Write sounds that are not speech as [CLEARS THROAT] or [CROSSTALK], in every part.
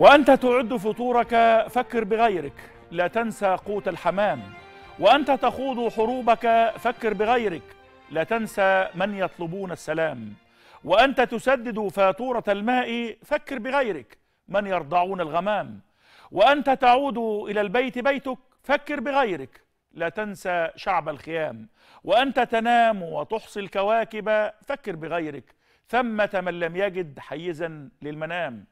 وأنت تعد فطورك فكر بغيرك لا تنسى قوت الحمام وأنت تخوض حروبك فكر بغيرك لا تنسى من يطلبون السلام وأنت تسدد فاتورة الماء فكر بغيرك من يرضعون الغمام وأنت تعود إلى البيت بيتك فكر بغيرك لا تنسى شعب الخيام وأنت تنام وتحصي الكواكب فكر بغيرك ثمة من لم يجد حيزا للمنام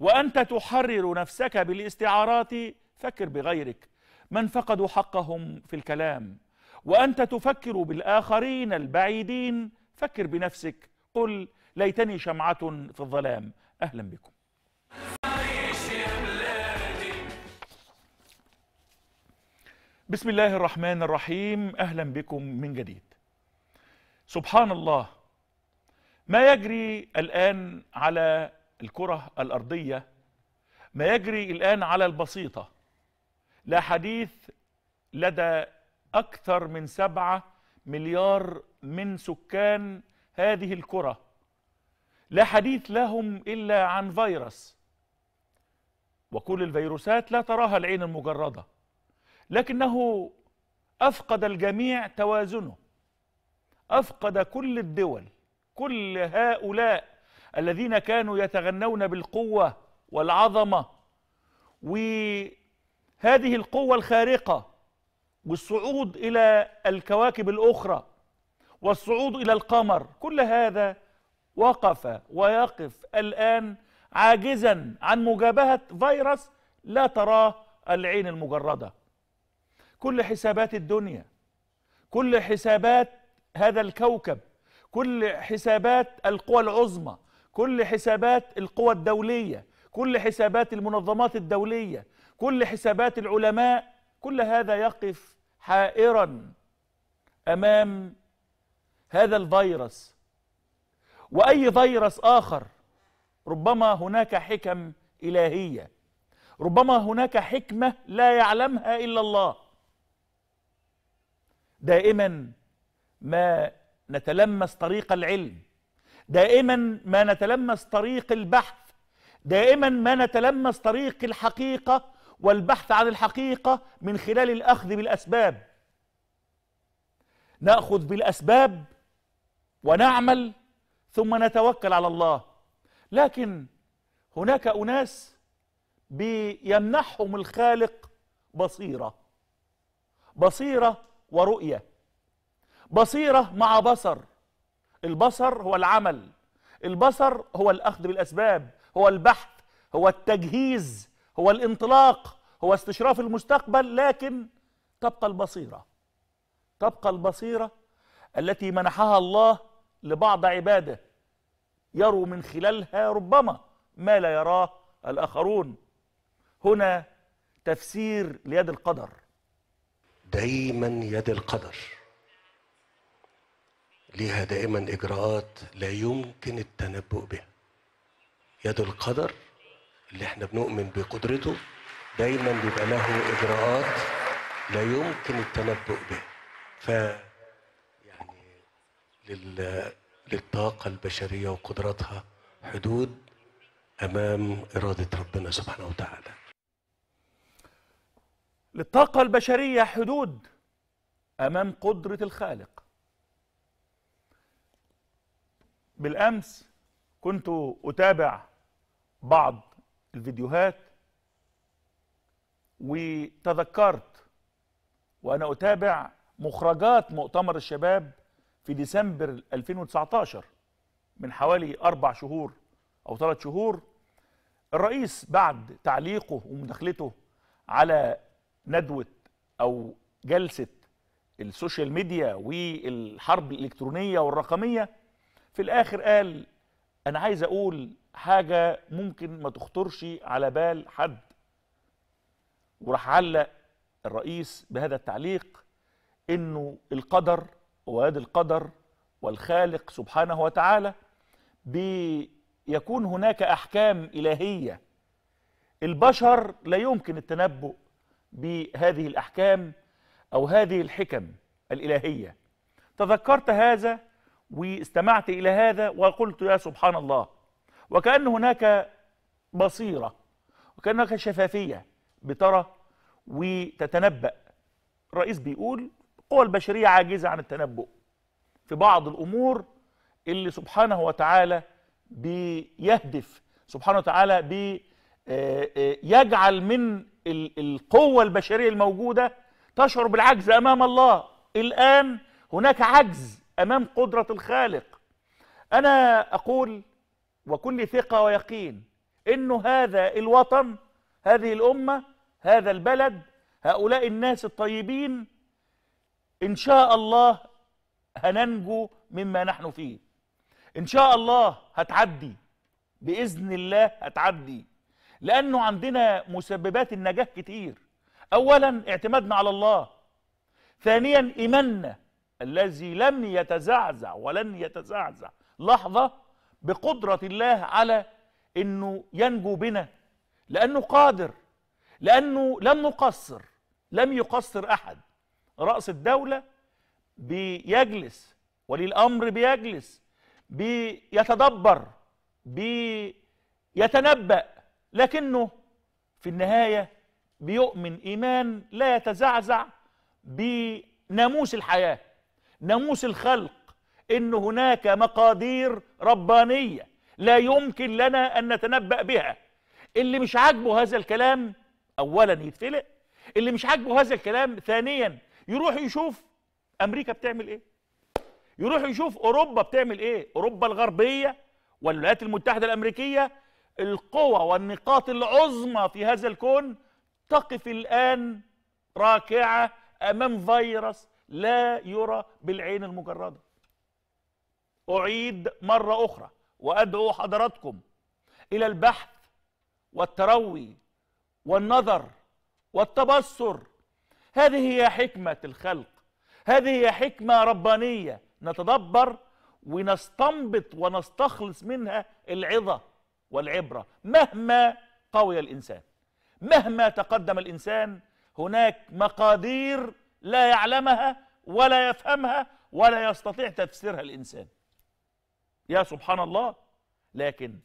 وأنت تحرر نفسك بالاستعارات فكر بغيرك من فقدوا حقهم في الكلام وأنت تفكر بالآخرين البعيدين فكر بنفسك قل ليتني شمعة في الظلام أهلا بكم بسم الله الرحمن الرحيم أهلا بكم من جديد سبحان الله ما يجري الآن على الكرة الأرضية ما يجري الآن على البسيطة لا حديث لدى أكثر من سبعة مليار من سكان هذه الكرة لا حديث لهم إلا عن فيروس وكل الفيروسات لا تراها العين المجردة لكنه أفقد الجميع توازنه أفقد كل الدول كل هؤلاء الذين كانوا يتغنون بالقوة والعظمة وهذه القوة الخارقة والصعود إلى الكواكب الأخرى والصعود إلى القمر كل هذا وقف ويقف الآن عاجزا عن مجابهة فيروس لا تراه العين المجردة كل حسابات الدنيا كل حسابات هذا الكوكب كل حسابات القوى العظمى كل حسابات القوى الدولية كل حسابات المنظمات الدولية كل حسابات العلماء كل هذا يقف حائرا أمام هذا الفيروس وأي فيروس آخر ربما هناك حكم إلهية ربما هناك حكمة لا يعلمها إلا الله دائما ما نتلمس طريق العلم دائما ما نتلمس طريق البحث دائما ما نتلمس طريق الحقيقة والبحث عن الحقيقة من خلال الأخذ بالأسباب نأخذ بالأسباب ونعمل ثم نتوكل على الله لكن هناك أناس بيمنحهم الخالق بصيرة بصيرة ورؤية بصيرة مع بصر البصر هو العمل البصر هو الأخذ بالأسباب هو البحث هو التجهيز هو الانطلاق هو استشراف المستقبل لكن تبقى البصيرة تبقى البصيرة التي منحها الله لبعض عباده يروا من خلالها ربما ما لا يراه الآخرون هنا تفسير ليد القدر دايما يد القدر ليها دائما إجراءات لا يمكن التنبؤ بها يد القدر اللي احنا بنؤمن بقدرته دايما بيبقى له إجراءات لا يمكن التنبؤ بها ف يعني لل... للطاقة البشرية وقدراتها حدود أمام إرادة ربنا سبحانه وتعالى للطاقة البشرية حدود أمام قدرة الخالق بالامس كنت اتابع بعض الفيديوهات وتذكرت وانا اتابع مخرجات مؤتمر الشباب في ديسمبر 2019 من حوالي اربع شهور او ثلاث شهور الرئيس بعد تعليقه ومداخلته على ندوه او جلسه السوشيال ميديا والحرب الالكترونيه والرقميه في الاخر قال انا عايز اقول حاجه ممكن ما تخطرش على بال حد وراح علق الرئيس بهذا التعليق انه القدر ويد القدر والخالق سبحانه وتعالى بيكون هناك احكام الهيه البشر لا يمكن التنبؤ بهذه الاحكام او هذه الحكم الالهيه تذكرت هذا واستمعت إلى هذا وقلت يا سبحان الله وكأن هناك بصيرة وكأن هناك شفافية بترى وتتنبأ الرئيس بيقول القوى البشرية عاجزة عن التنبؤ في بعض الأمور اللي سبحانه وتعالى بيهدف سبحانه وتعالى بيجعل آه، آه، من القوة البشرية الموجودة تشعر بالعجز أمام الله الآن هناك عجز امام قدره الخالق انا اقول وكل ثقه ويقين انه هذا الوطن هذه الامه هذا البلد هؤلاء الناس الطيبين ان شاء الله هننجو مما نحن فيه ان شاء الله هتعدي باذن الله هتعدي لانه عندنا مسببات النجاح كتير اولا اعتمادنا على الله ثانيا ايماننا الذي لن يتزعزع ولن يتزعزع لحظة بقدرة الله على أنه ينجو بنا لأنه قادر لأنه لم نقصر لم يقصر أحد رأس الدولة بيجلس ولي الأمر بيجلس بيتدبر بيتنبأ لكنه في النهاية بيؤمن إيمان لا يتزعزع بناموس الحياة ناموس الخلق ان هناك مقادير ربانيه لا يمكن لنا ان نتنبأ بها اللي مش عاجبه هذا الكلام اولا يتفلق اللي مش عاجبه هذا الكلام ثانيا يروح يشوف امريكا بتعمل ايه يروح يشوف اوروبا بتعمل ايه اوروبا الغربيه والولايات المتحده الامريكيه القوى والنقاط العظمى في هذا الكون تقف الان راكعه امام فيروس لا يرى بالعين المجرده اعيد مره اخرى وادعو حضراتكم الى البحث والتروي والنظر والتبصر هذه هي حكمه الخلق هذه هي حكمه ربانيه نتدبر ونستنبط ونستخلص منها العظه والعبره مهما قوي الانسان مهما تقدم الانسان هناك مقادير لا يعلمها ولا يفهمها ولا يستطيع تفسيرها الإنسان يا سبحان الله لكن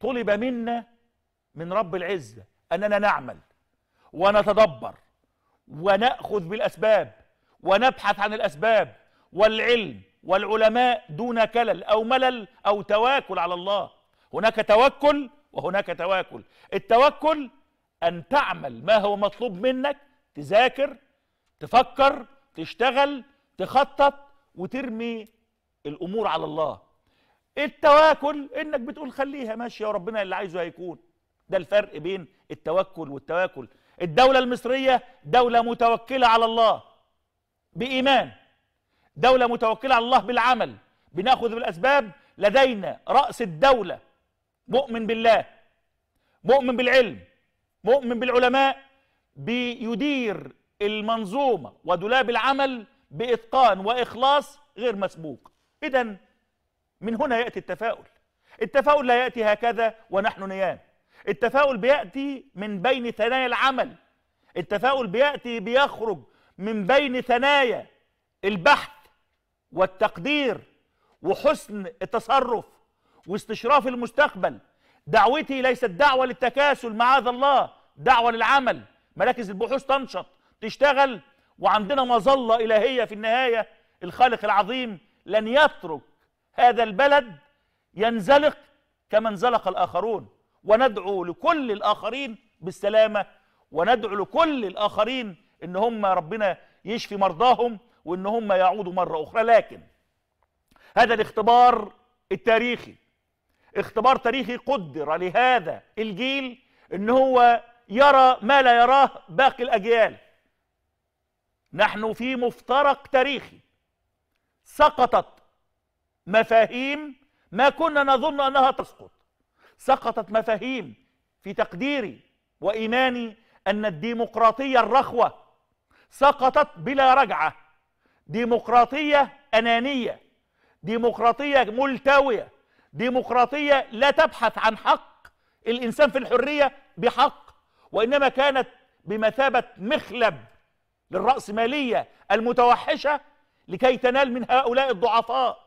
طلب منا من رب العزة أننا نعمل ونتدبر ونأخذ بالأسباب ونبحث عن الأسباب والعلم والعلماء دون كلل أو ملل أو تواكل على الله هناك توكل وهناك تواكل التوكل أن تعمل ما هو مطلوب منك تذاكر تفكر تشتغل تخطط وترمي الامور على الله التواكل انك بتقول خليها ماشيه وربنا اللي عايزه هيكون ده الفرق بين التوكل والتواكل الدوله المصريه دوله متوكله على الله بايمان دوله متوكله على الله بالعمل بناخذ بالاسباب لدينا راس الدوله مؤمن بالله مؤمن بالعلم مؤمن بالعلماء بيدير المنظومة ودولاب العمل بإتقان وإخلاص غير مسبوق إذا من هنا يأتي التفاؤل التفاؤل لا يأتي هكذا ونحن نيام التفاؤل بيأتي من بين ثنايا العمل التفاؤل بيأتي بيخرج من بين ثنايا البحث والتقدير وحسن التصرف واستشراف المستقبل دعوتي ليست دعوة للتكاسل معاذ الله دعوة للعمل مراكز البحوث تنشط تشتغل وعندنا مظلة إلهية في النهاية الخالق العظيم لن يترك هذا البلد ينزلق كما انزلق الآخرون وندعو لكل الآخرين بالسلامة وندعو لكل الآخرين إن هم ربنا يشفي مرضاهم وإن هم يعودوا مرة أخرى لكن هذا الاختبار التاريخي اختبار تاريخي قدر لهذا الجيل إن هو يرى ما لا يراه باقي الأجيال نحن في مفترق تاريخي سقطت مفاهيم ما كنا نظن انها تسقط سقطت مفاهيم في تقديري وايماني ان الديمقراطيه الرخوه سقطت بلا رجعه ديمقراطيه انانيه ديمقراطيه ملتويه ديمقراطيه لا تبحث عن حق الانسان في الحريه بحق وانما كانت بمثابه مخلب للرأسمالية المتوحشة لكي تنال من هؤلاء الضعفاء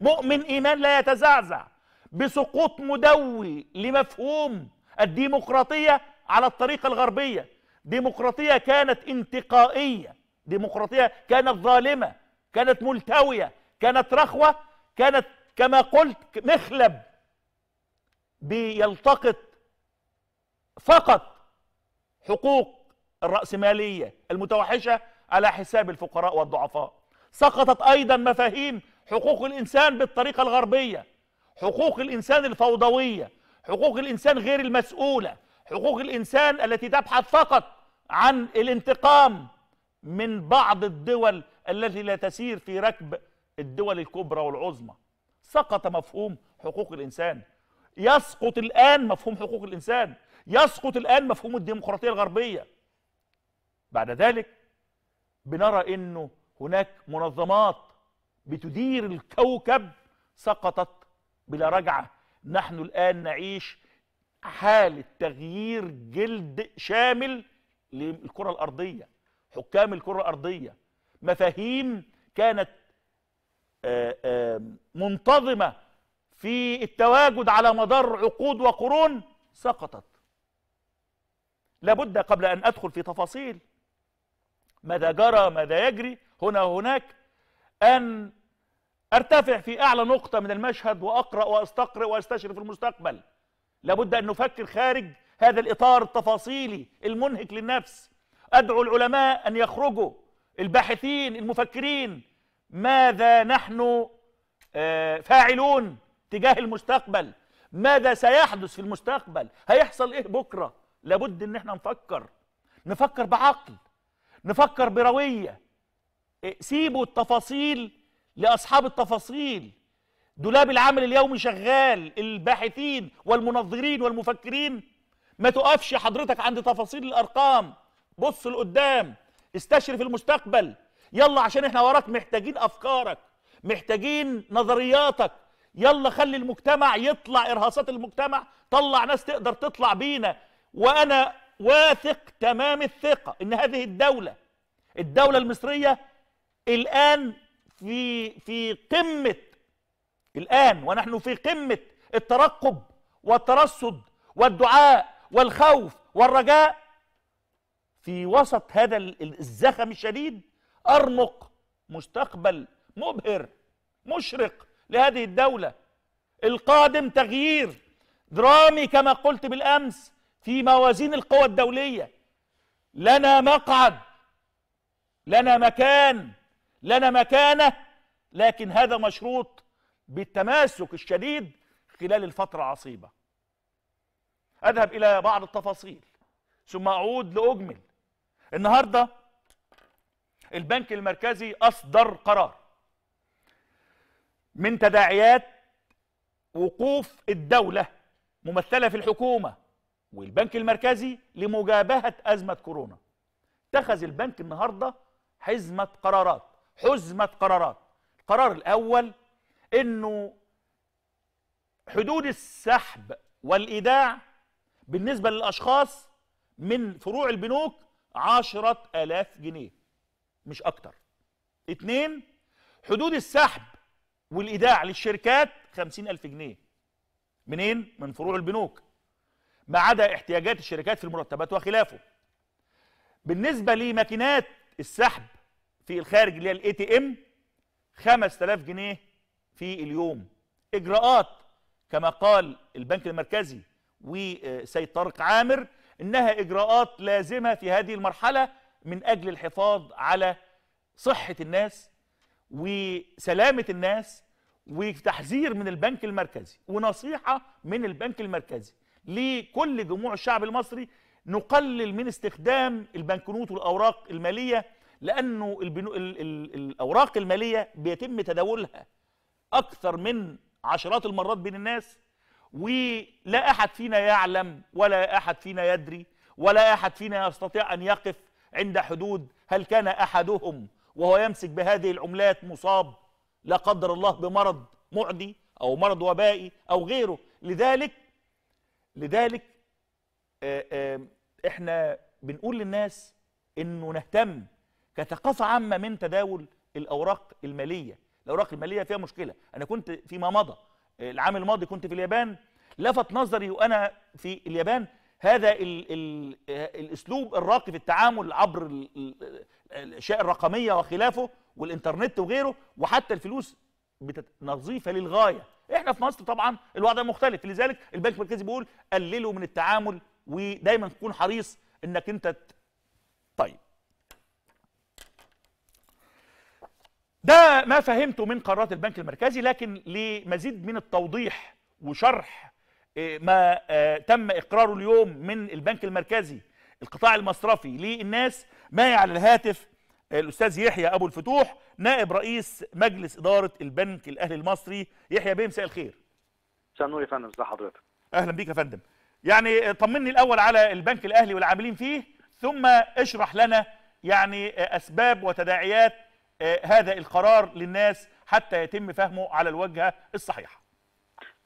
مؤمن إيمان لا يتزعزع بسقوط مدوي لمفهوم الديمقراطية على الطريقة الغربية ديمقراطية كانت انتقائية ديمقراطية كانت ظالمة كانت ملتوية كانت رخوة كانت كما قلت مخلب بيلتقط فقط حقوق الرأسمالية المتوحشة على حساب الفقراء والضعفاء سقطت أيضا مفاهيم حقوق الإنسان بالطريقة الغربية حقوق الإنسان الفوضوية حقوق الإنسان غير المسؤولة حقوق الإنسان التي تبحث فقط عن الانتقام من بعض الدول التي لا تسير في ركب الدول الكبرى والعظمى سقط مفهوم حقوق الإنسان يسقط الآن مفهوم حقوق الإنسان يسقط الآن مفهوم الديمقراطية الغربية بعد ذلك بنرى انه هناك منظمات بتدير الكوكب سقطت بلا رجعه نحن الان نعيش حاله تغيير جلد شامل للكره الارضيه حكام الكره الارضيه مفاهيم كانت آه، آه، منتظمه في التواجد على مدار عقود وقرون سقطت لابد قبل ان ادخل في تفاصيل ماذا جرى ماذا يجري هنا وهناك أن أرتفع في أعلى نقطة من المشهد وأقرأ وأستقرأ وأستشرف المستقبل لابد أن نفكر خارج هذا الإطار التفاصيلي المنهك للنفس أدعو العلماء أن يخرجوا الباحثين المفكرين ماذا نحن آه، فاعلون تجاه المستقبل ماذا سيحدث في المستقبل هيحصل إيه بكرة لابد أن احنا نفكر نفكر بعقل نفكر برويه إيه، سيبوا التفاصيل لاصحاب التفاصيل دولاب العمل اليومي شغال الباحثين والمنظرين والمفكرين ما تقفش حضرتك عند تفاصيل الارقام بص لقدام استشرف المستقبل يلا عشان احنا وراك محتاجين افكارك محتاجين نظرياتك يلا خلي المجتمع يطلع ارهاصات المجتمع طلع ناس تقدر تطلع بينا وانا واثق تمام الثقة إن هذه الدولة الدولة المصرية الآن في في قمة الآن ونحن في قمة الترقب والترصد والدعاء والخوف والرجاء في وسط هذا الزخم الشديد أرمق مستقبل مبهر مشرق لهذه الدولة القادم تغيير درامي كما قلت بالأمس في موازين القوى الدولية لنا مقعد لنا مكان لنا مكانة لكن هذا مشروط بالتماسك الشديد خلال الفترة العصيبة أذهب إلى بعض التفاصيل ثم أعود لأجمل النهاردة البنك المركزي أصدر قرار من تداعيات وقوف الدولة ممثلة في الحكومة والبنك المركزي لمجابهة أزمة كورونا اتخذ البنك النهاردة حزمة قرارات حزمة قرارات القرار الأول أنه حدود السحب والإيداع بالنسبة للأشخاص من فروع البنوك عشرة ألاف جنيه مش أكتر اتنين حدود السحب والإيداع للشركات خمسين ألف جنيه منين؟ من فروع البنوك ما عدا احتياجات الشركات في المرتبات وخلافه بالنسبة لماكينات السحب في الخارج اللي هي الاي تي ام 5000 جنيه في اليوم اجراءات كما قال البنك المركزي وسيد طارق عامر انها اجراءات لازمه في هذه المرحله من اجل الحفاظ على صحه الناس وسلامه الناس وتحذير من البنك المركزي ونصيحه من البنك المركزي لكل جموع الشعب المصري نقلل من استخدام البنكنوت والأوراق المالية لأنه البنو... ال... ال... الأوراق المالية بيتم تداولها أكثر من عشرات المرات بين الناس ولا أحد فينا يعلم ولا أحد فينا يدري ولا أحد فينا يستطيع أن يقف عند حدود هل كان أحدهم وهو يمسك بهذه العملات مصاب لا قدر الله بمرض معدي أو مرض وبائي أو غيره لذلك لذلك آه، آه، احنا بنقول للناس انه نهتم كثقافه عامه من تداول الاوراق الماليه الاوراق الماليه فيها مشكله انا كنت فيما مضى العام الماضي كنت في اليابان لفت نظري وانا في اليابان هذا الـ الـ الاسلوب الراقي في التعامل عبر الاشياء الرقميه وخلافه والانترنت وغيره وحتى الفلوس نظيفه للغايه احنا في مصر طبعا الوضع مختلف لذلك البنك المركزي بيقول قللوا من التعامل ودايما تكون حريص انك انت طيب ده ما فهمته من قرارات البنك المركزي لكن لمزيد من التوضيح وشرح آه، ما آه، تم اقراره اليوم من البنك المركزي القطاع المصرفي للناس معي يعني على الهاتف الاستاذ يحيى ابو الفتوح نائب رئيس مجلس اداره البنك الاهلي المصري يحيى بيه مساء الخير مساء النور يا فندم ازي حضرتك اهلا بيك يا فندم يعني طمني الاول على البنك الاهلي والعاملين فيه ثم اشرح لنا يعني اسباب وتداعيات آه، هذا القرار للناس حتى يتم فهمه على الوجهه الصحيحه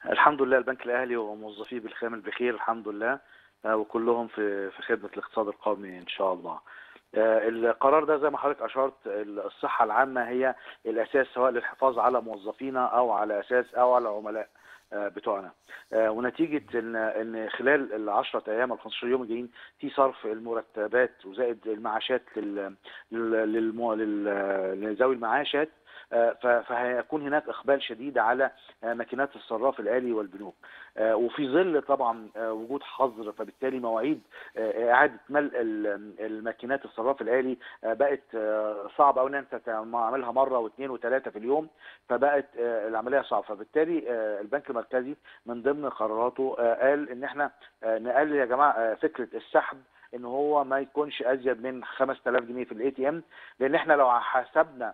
الحمد لله البنك الاهلي وموظفيه بالخير بخير الحمد لله آه، وكلهم في في خدمه الاقتصاد القومي ان شاء الله آه، القرار ده زي ما حضرتك اشرت الصحه العامه هي الاساس سواء للحفاظ على موظفينا او على اساس او على عملاء آه، بتوعنا آه، ونتيجه ان ان خلال ال 10 ايام ال 15 يوم الجايين في صرف المرتبات وزائد المعاشات لذوي المعاشات آه، فهيكون هناك اقبال شديد على آه، ماكينات الصراف الالي والبنوك آه، وفي ظل طبعا وجود حظر فبالتالي مواعيد اعاده ملء الماكينات الصراف الالي بقت صعبه قوي ان انت تعملها مره واثنين وثلاثه في اليوم فبقت العمليه صعبه فبالتالي البنك المركزي من ضمن قراراته قال ان احنا نقلل يا جماعه فكره السحب ان هو ما يكونش ازيد من 5000 جنيه في الاي تي ام لان احنا لو حسبنا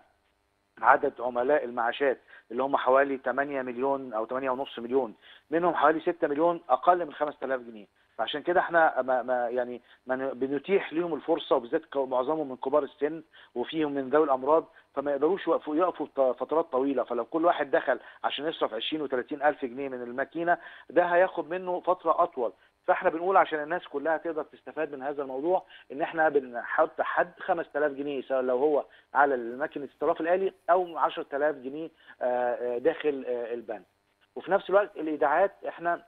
عدد عملاء المعاشات اللي هم حوالي 8 مليون او 8.5 مليون منهم حوالي 6 مليون اقل من 5000 جنيه فعشان كده احنا ما ما يعني ما بنتيح لهم الفرصه وبالذات معظمهم من كبار السن وفيهم من ذوي الامراض فما يقدروش يقفوا يقفوا فترات طويله فلو كل واحد دخل عشان يصرف 20 و30 الف جنيه من الماكينه ده هياخد منه فتره اطول فاحنا بنقول عشان الناس كلها تقدر تستفاد من هذا الموضوع ان احنا بنحط حد 5000 جنيه سواء لو هو على ماكينه الاستراف الالي او 10000 جنيه آه، آه، داخل آه، البنك وفي نفس الوقت الايداعات احنا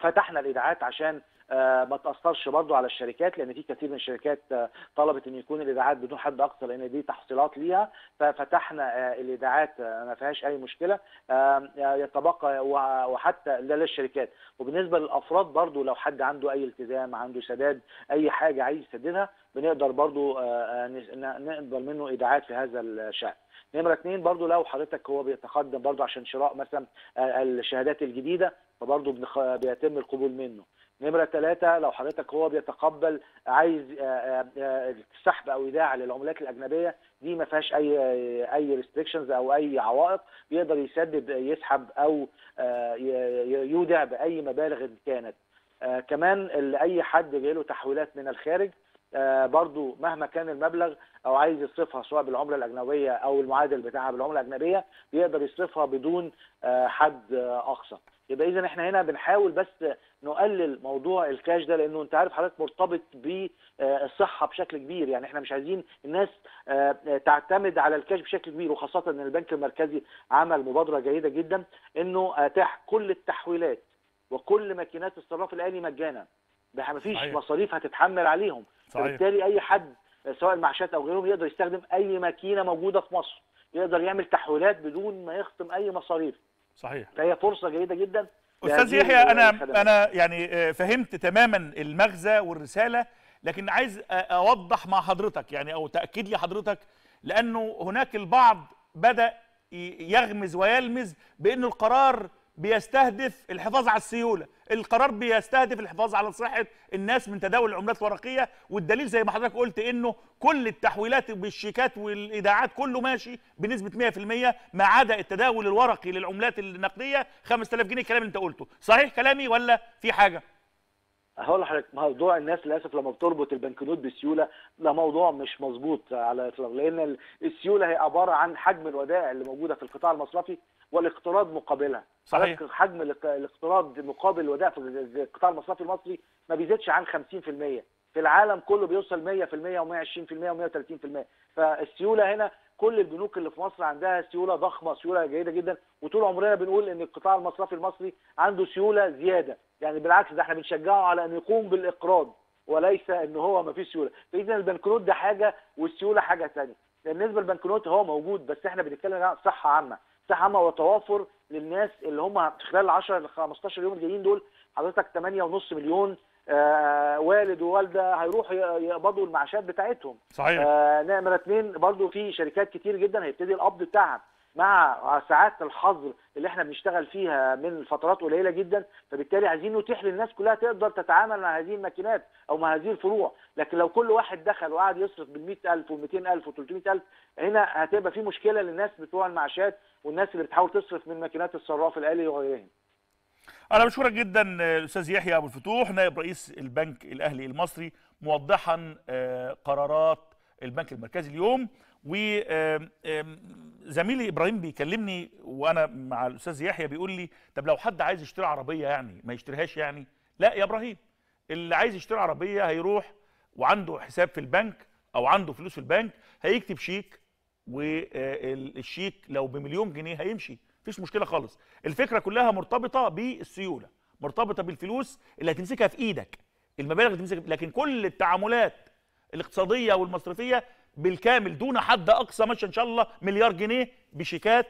فتحنا الايداعات عشان آه، ما تاثرش برضو على الشركات لان في كثير من الشركات آه، طلبت ان يكون الاذاعات بدون حد اقصى لان دي تحصيلات ليها ففتحنا آه، الاذاعات ما فيهاش اي مشكله يتبقى وحتى ده للشركات وبالنسبه للافراد برضو لو حد عنده اي التزام عنده سداد اي حاجه عايز يسددها بنقدر برضو نقبل منه ايداعات في هذا الشان نمرة اثنين برضو لو حضرتك هو بيتقدم برضو عشان شراء مثلا الشهادات الجديدة فبرضو بيتم القبول منه نمره ثلاثه لو حضرتك هو بيتقبل عايز آه، آه، آه، سحب او ايداع للعملات الاجنبيه دي ما فيهاش اي اي ريستريكشنز او اي عوائق يقدر يسدد يسحب او يودع باي مبالغ كانت كمان اي حد جاي له تحويلات من الخارج برضو مهما كان المبلغ او عايز يصرفها سواء بالعمله الاجنبيه او المعادل بتاعها بالعمله الاجنبيه بيقدر يصرفها بدون حد اقصى يبقى اذا احنا هنا بنحاول بس نقلل موضوع الكاش ده لانه انت عارف حضرتك مرتبط بالصحه بشكل كبير يعني احنا مش عايزين الناس آه، تعتمد على الكاش بشكل كبير وخاصه ان البنك المركزي عمل مبادره جيده جدا انه اتاح كل التحويلات وكل ماكينات الصراف الالي مجانا ما فيش مصاريف هتتحمل عليهم صحيح. فبالتالي اي حد سواء المعاشات او غيرهم يقدر يستخدم اي ماكينه موجوده في مصر يقدر يعمل تحويلات بدون ما يخصم اي مصاريف صحيح فهي فرصه جيده جدا استاذ يحيى انا الخدمات. انا يعني آه، فهمت تماما المغزى والرساله لكن عايز اوضح مع حضرتك يعني او تاكد لي حضرتك لانه هناك البعض بدا يغمز ويلمز بان القرار بيستهدف الحفاظ على السيوله، القرار بيستهدف الحفاظ على صحه الناس من تداول العملات الورقيه والدليل زي ما حضرتك قلت انه كل التحويلات بالشيكات والايداعات كله ماشي بنسبه 100% ما عدا التداول الورقي للعملات النقديه 5000 جنيه الكلام اللي انت قلته، صحيح كلامي ولا في حاجه؟ هقول لحضرتك موضوع الناس للاسف لما بتربط البنكنوت بالسيوله ده موضوع مش مظبوط على الاطلاق لان السيوله هي عباره عن حجم الودائع اللي موجوده في القطاع المصرفي والاقتراض مقابلها صحيح حجم الاقتراض مقابل الودائع في القطاع المصرفي المصري ما بيزيدش عن 50% في العالم كله بيوصل 100% و120% و130% فالسيوله هنا كل البنوك اللي في مصر عندها سيوله ضخمه سيوله جيده جدا وطول عمرنا بنقول ان القطاع المصرفي المصري عنده سيوله زياده يعني بالعكس ده احنا بنشجعه على ان يقوم بالاقراض وليس ان هو ما فيش سيوله فاذا البنكنوت ده حاجه والسيوله حاجه ثانيه بالنسبه للبنكنوت هو موجود بس احنا بنتكلم عن صحه عامه صحه عامه وتوافر للناس اللي هم خلال 10 ل 15 يوم الجايين دول حضرتك 8.5 مليون آه، والد ووالده هيروحوا يقبضوا المعاشات بتاعتهم صحيح آه نمره اثنين برضو في شركات كتير جدا هيبتدي القبض بتاعها مع ساعات الحظر اللي احنا بنشتغل فيها من فترات قليله جدا فبالتالي عايزين نتيح للناس كلها تقدر تتعامل مع هذه الماكينات او مع هذه الفروع لكن لو كل واحد دخل وقعد يصرف بال100000 و200000 و300000 هنا هتبقى في مشكله للناس بتوع المعاشات والناس اللي بتحاول تصرف من ماكينات الصراف الالي وغيرهم انا بشكرك جدا الاستاذ يحيى ابو الفتوح نائب رئيس البنك الاهلي المصري موضحا آه، قرارات البنك المركزي اليوم وزميلي ابراهيم بيكلمني وانا مع الاستاذ يحيى بيقول لي طب لو حد عايز يشتري عربيه يعني ما يشتريهاش يعني لا يا ابراهيم اللي عايز يشتري عربيه هيروح وعنده حساب في البنك او عنده فلوس في البنك هيكتب شيك والشيك آه، لو بمليون جنيه هيمشي مفيش مشكله خالص الفكره كلها مرتبطه بالسيوله مرتبطه بالفلوس اللي هتمسكها في ايدك المبالغ اللي هتمسكها لكن كل التعاملات الاقتصاديه والمصرفيه بالكامل دون حد اقصى ماشي ان شاء الله مليار جنيه بشيكات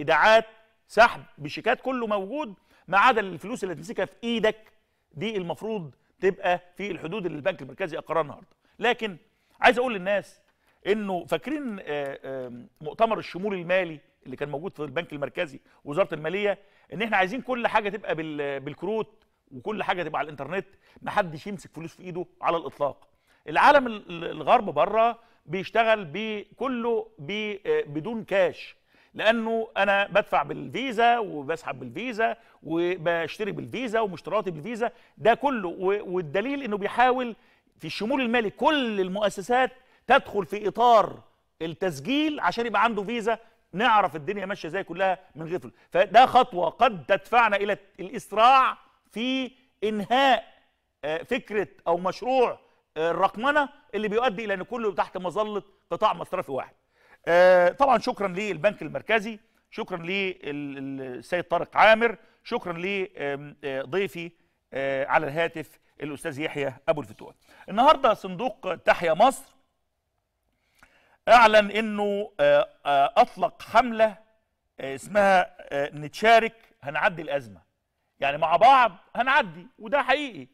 ايداعات سحب بشيكات كله موجود ما عدا الفلوس اللي هتمسكها في ايدك دي المفروض تبقى في الحدود اللي البنك المركزي اقرها النهارده لكن عايز اقول للناس انه فاكرين آه، آه، مؤتمر الشمول المالي اللي كان موجود في البنك المركزي ووزاره الماليه ان احنا عايزين كل حاجه تبقى بالكروت وكل حاجه تبقى على الانترنت ما حدش يمسك فلوس في ايده على الاطلاق العالم الغرب بره بيشتغل بكله بي بدون كاش لانه انا بدفع بالفيزا وبسحب بالفيزا وبشتري بالفيزا ومشتراتي بالفيزا ده كله والدليل انه بيحاول في الشمول المالي كل المؤسسات تدخل في اطار التسجيل عشان يبقى عنده فيزا نعرف الدنيا ماشيه ازاي كلها من غير فلوس فده خطوه قد تدفعنا الى الاسراع في انهاء آه، فكره او مشروع آه، الرقمنه اللي بيؤدي الى ان كله تحت مظله قطاع مصرفي واحد آه، طبعا شكرا للبنك المركزي شكرا للسيد طارق عامر شكرا لضيفي على الهاتف الاستاذ يحيى ابو الفتوح النهارده صندوق تحيا مصر اعلن انه آه، آه، اطلق حمله آه، اسمها نتشارك هنعدي الازمه يعني مع بعض هنعدي وده حقيقي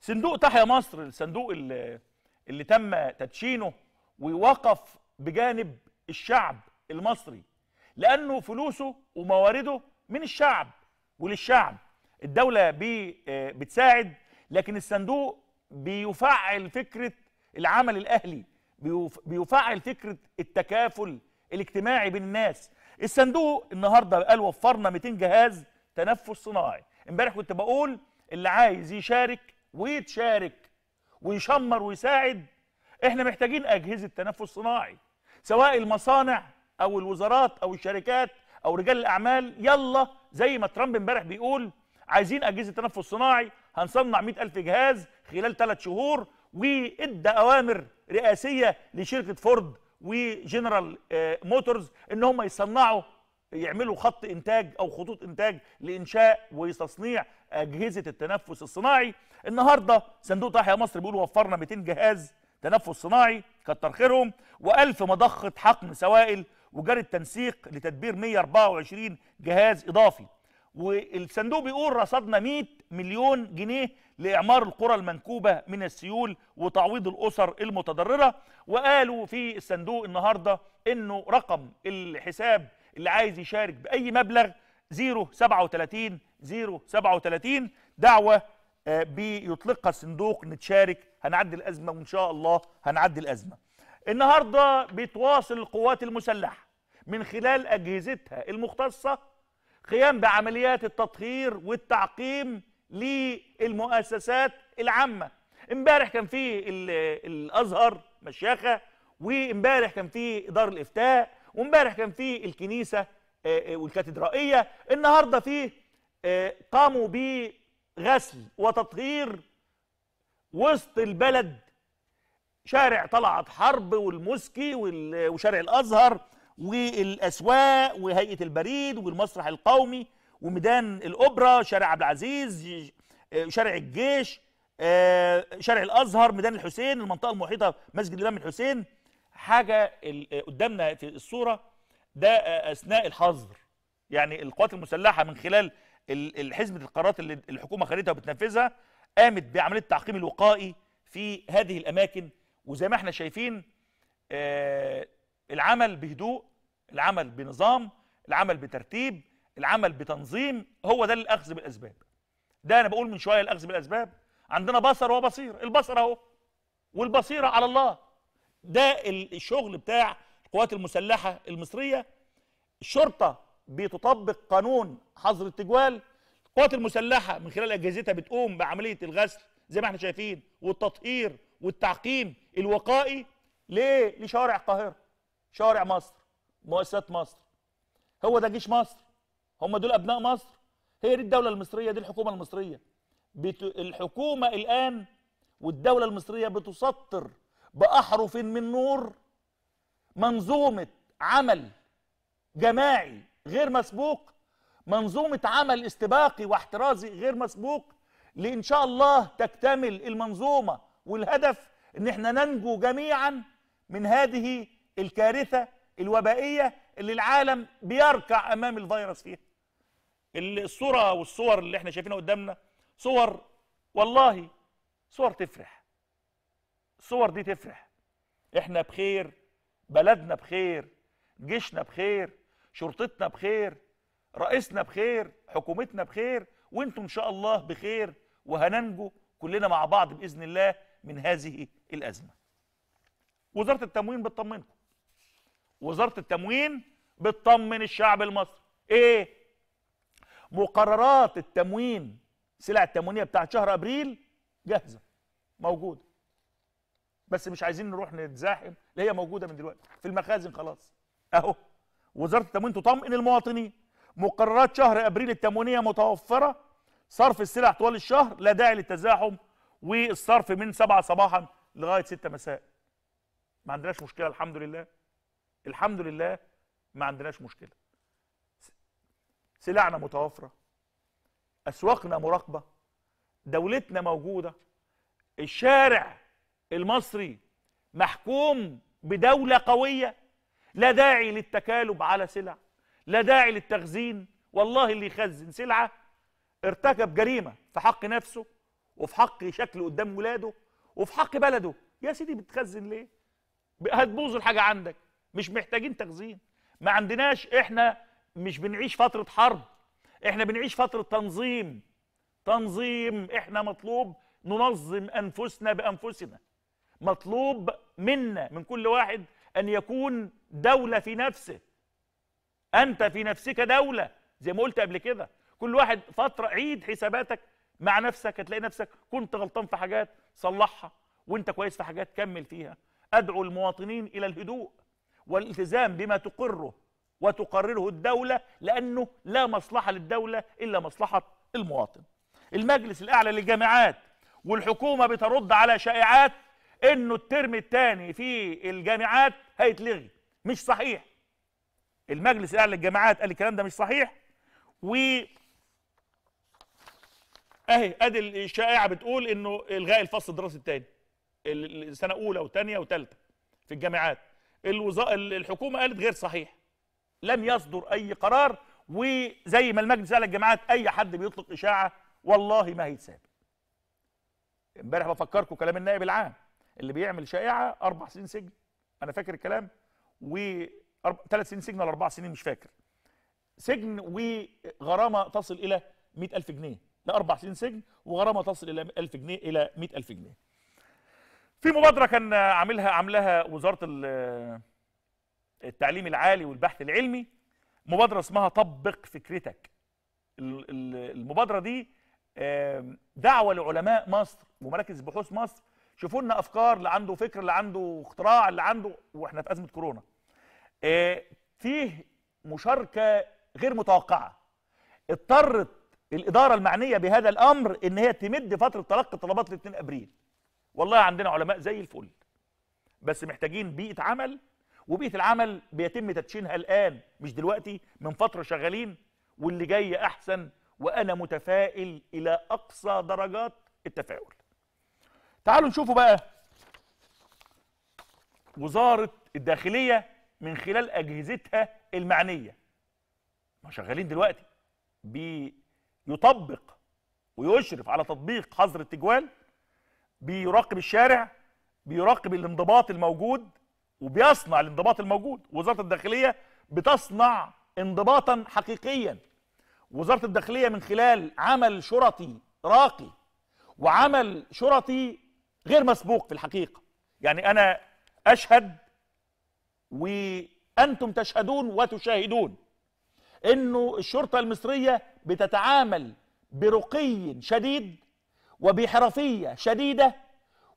صندوق تحيا مصر الصندوق اللي, اللي تم تدشينه ووقف بجانب الشعب المصري لانه فلوسه وموارده من الشعب وللشعب الدوله بي بتساعد لكن الصندوق بيفعل فكره العمل الاهلي بيفعل فكره التكافل الاجتماعي بين الناس الصندوق النهارده قال وفرنا 200 جهاز تنفس صناعي امبارح كنت بقول اللي عايز يشارك ويتشارك ويشمر ويساعد احنا محتاجين اجهزه تنفس صناعي سواء المصانع او الوزارات او الشركات او رجال الاعمال يلا زي ما ترامب امبارح بيقول عايزين اجهزه تنفس صناعي هنصنع 100000 جهاز خلال ثلاث شهور وادى اوامر رئاسيه لشركه فورد وجنرال آه، موتورز ان هم يصنعوا يعملوا خط انتاج او خطوط انتاج لانشاء وتصنيع اجهزه التنفس الصناعي النهارده صندوق تحيا مصر بيقول وفرنا 200 جهاز تنفس صناعي كتر خيرهم و1000 مضخه حقن سوائل وجرى التنسيق لتدبير 124 جهاز اضافي والصندوق بيقول رصدنا 100 مليون جنيه لإعمار القرى المنكوبة من السيول وتعويض الأسر المتضررة وقالوا في الصندوق النهاردة أنه رقم الحساب اللي عايز يشارك بأي مبلغ 037 037 دعوة آه، بيطلقها الصندوق نتشارك هنعدي الأزمة وإن شاء الله هنعدي الأزمة النهاردة بتواصل القوات المسلحة من خلال أجهزتها المختصة قيام بعمليات التطهير والتعقيم للمؤسسات العامة امبارح كان في الأزهر مشيخة وامبارح كان في دار الإفتاء وامبارح كان في الكنيسة آه، آه، والكاتدرائية النهاردة في آه، قاموا بغسل وتطهير وسط البلد شارع طلعت حرب والمسكي وشارع الأزهر والاسواق وهيئه البريد والمسرح القومي وميدان الاوبرا شارع عبد العزيز شارع الجيش آه، شارع الازهر ميدان الحسين المنطقه المحيطه مسجد الامام الحسين حاجه قدامنا في الصوره ده آه، اثناء الحظر يعني القوات المسلحه من خلال الحزمه القرارات اللي الحكومه خدتها وبتنفذها قامت بعمليه التعقيم الوقائي في هذه الاماكن وزي ما احنا شايفين آه، العمل بهدوء العمل بنظام العمل بترتيب العمل بتنظيم هو ده الاخذ بالاسباب ده انا بقول من شويه الاخذ بالاسباب عندنا بصر وبصير البصر اهو والبصيره على الله ده الشغل بتاع القوات المسلحه المصريه الشرطه بتطبق قانون حظر التجوال القوات المسلحه من خلال اجهزتها بتقوم بعمليه الغسل زي ما احنا شايفين والتطهير والتعقيم الوقائي ليه لشوارع القاهره شوارع مصر مؤسسات مصر هو ده جيش مصر هم دول ابناء مصر هي دي الدوله المصريه دي الحكومه المصريه بت... الحكومه الان والدوله المصريه بتسطر باحرف من نور منظومه عمل جماعي غير مسبوق منظومه عمل استباقي واحترازي غير مسبوق لان شاء الله تكتمل المنظومه والهدف ان احنا ننجو جميعا من هذه الكارثة الوبائية اللي العالم بيركع أمام الفيروس فيها الصورة والصور اللي احنا شايفينها قدامنا صور والله صور تفرح الصور دي تفرح احنا بخير بلدنا بخير جيشنا بخير شرطتنا بخير رئيسنا بخير حكومتنا بخير وانتم ان شاء الله بخير وهننجو كلنا مع بعض باذن الله من هذه الازمه وزاره التموين بتطمنكم وزاره التموين بتطمن الشعب المصري ايه مقررات التموين سلع التموينيه بتاعت شهر ابريل جاهزه موجوده بس مش عايزين نروح نتزاحم اللي هي موجوده من دلوقتي في المخازن خلاص اهو وزاره التموين تطمئن المواطنين مقررات شهر ابريل التموينيه متوفره صرف السلع طوال الشهر لا داعي للتزاحم والصرف من 7 صباحا لغايه 6 مساء ما عندناش مشكله الحمد لله الحمد لله ما عندناش مشكله سلعنا متوافره اسواقنا مراقبه دولتنا موجوده الشارع المصري محكوم بدوله قويه لا داعي للتكالب على سلع لا داعي للتخزين والله اللي يخزن سلعه ارتكب جريمه في حق نفسه وفي حق شكله قدام ولاده وفي حق بلده يا سيدي بتخزن ليه هتبوظ الحاجه عندك مش محتاجين تخزين ما عندناش احنا مش بنعيش فتره حرب احنا بنعيش فتره تنظيم تنظيم احنا مطلوب ننظم انفسنا بانفسنا مطلوب منا من كل واحد ان يكون دوله في نفسه انت في نفسك دوله زي ما قلت قبل كده كل واحد فتره عيد حساباتك مع نفسك هتلاقي نفسك كنت غلطان في حاجات صلحها وانت كويس في حاجات كمل فيها ادعو المواطنين الى الهدوء والالتزام بما تقره وتقرره الدولة لأنه لا مصلحة للدولة إلا مصلحة المواطن المجلس الأعلى للجامعات والحكومة بترد على شائعات أنه الترم الثاني في الجامعات هيتلغي مش صحيح المجلس الأعلى للجامعات قال الكلام ده مش صحيح و اهي ادي الشائعه بتقول انه الغاء الفصل الدراسي الثاني سنه اولى وثانيه وثالثه في الجامعات الوزا... الحكومه قالت غير صحيح لم يصدر اي قرار وزي ما المجلس قال الجماعات اي حد بيطلق اشاعه والله ما هيتساب امبارح بفكركم كلام النائب العام اللي بيعمل شائعه اربع سنين سجن انا فاكر الكلام و ثلاث سنين سجن ولا اربع سنين مش فاكر سجن وغرامه تصل الى 100000 جنيه لاربع سنين سجن وغرامه تصل الى 1000 جنيه الى 100000 جنيه في مبادره كان عاملها عاملاها وزاره التعليم العالي والبحث العلمي مبادره اسمها طبق فكرتك المبادره دي دعوه لعلماء مصر ومراكز بحوث مصر شوفوا لنا افكار اللي عنده فكر اللي عنده اختراع اللي عنده واحنا في ازمه كورونا آه، فيه مشاركه غير متوقعه اضطرت الاداره المعنيه بهذا الامر ان هي تمد فتره تلقي الطلبات ل 2 ابريل والله عندنا علماء زي الفل بس محتاجين بيئه عمل وبيئه العمل بيتم تدشينها الان مش دلوقتي من فتره شغالين واللي جاي احسن وانا متفائل الى اقصى درجات التفاؤل تعالوا نشوفوا بقى وزاره الداخليه من خلال اجهزتها المعنيه ما شغالين دلوقتي بيطبق ويشرف على تطبيق حظر التجوال بيراقب الشارع بيراقب الانضباط الموجود وبيصنع الانضباط الموجود وزاره الداخليه بتصنع انضباطا حقيقيا وزاره الداخليه من خلال عمل شرطي راقي وعمل شرطي غير مسبوق في الحقيقه يعني انا اشهد وانتم تشهدون وتشاهدون انه الشرطه المصريه بتتعامل برقي شديد وبحرفية شديدة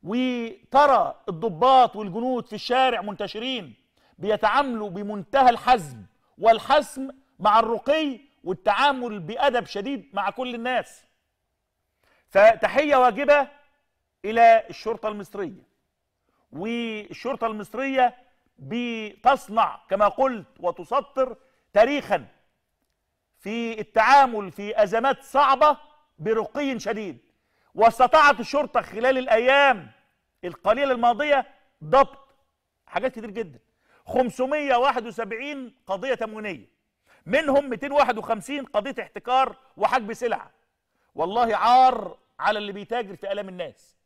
وترى الضباط والجنود في الشارع منتشرين بيتعاملوا بمنتهى الحزم والحسم مع الرقي والتعامل بأدب شديد مع كل الناس فتحية واجبة إلى الشرطة المصرية والشرطة المصرية بتصنع كما قلت وتسطر تاريخا في التعامل في أزمات صعبة برقي شديد واستطاعت الشرطة خلال الأيام القليلة الماضية ضبط حاجات كتير جدا 571 قضية تموينية منهم 251 قضية احتكار وحجب سلعة والله عار على اللي بيتاجر في آلام الناس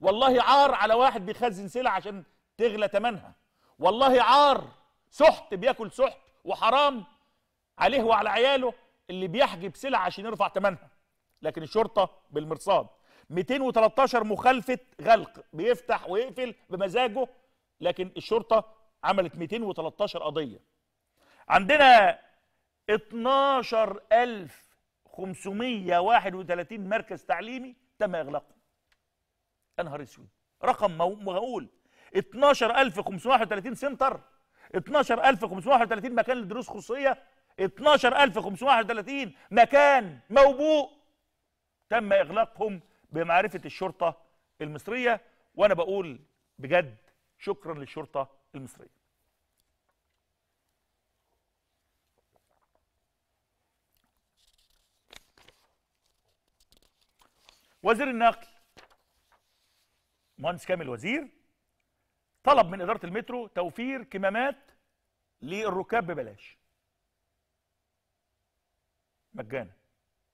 والله عار على واحد بيخزن سلع عشان تغلى ثمنها والله عار سحت بياكل سحت وحرام عليه وعلى عياله اللي بيحجب سلع عشان يرفع ثمنها لكن الشرطة بالمرصاد 213 مخالفه غلق بيفتح ويقفل بمزاجه لكن الشرطه عملت 213 قضيه عندنا 12531 مركز تعليمي تم اغلاقه يا نهار اسود رقم مهول 12531 سنتر 12531 مكان لدروس خصوصيه 12531 مكان موبوء تم اغلاقهم بمعرفه الشرطه المصريه وانا بقول بجد شكرا للشرطه المصريه وزير النقل مهندس كامل وزير طلب من اداره المترو توفير كمامات للركاب ببلاش مجانا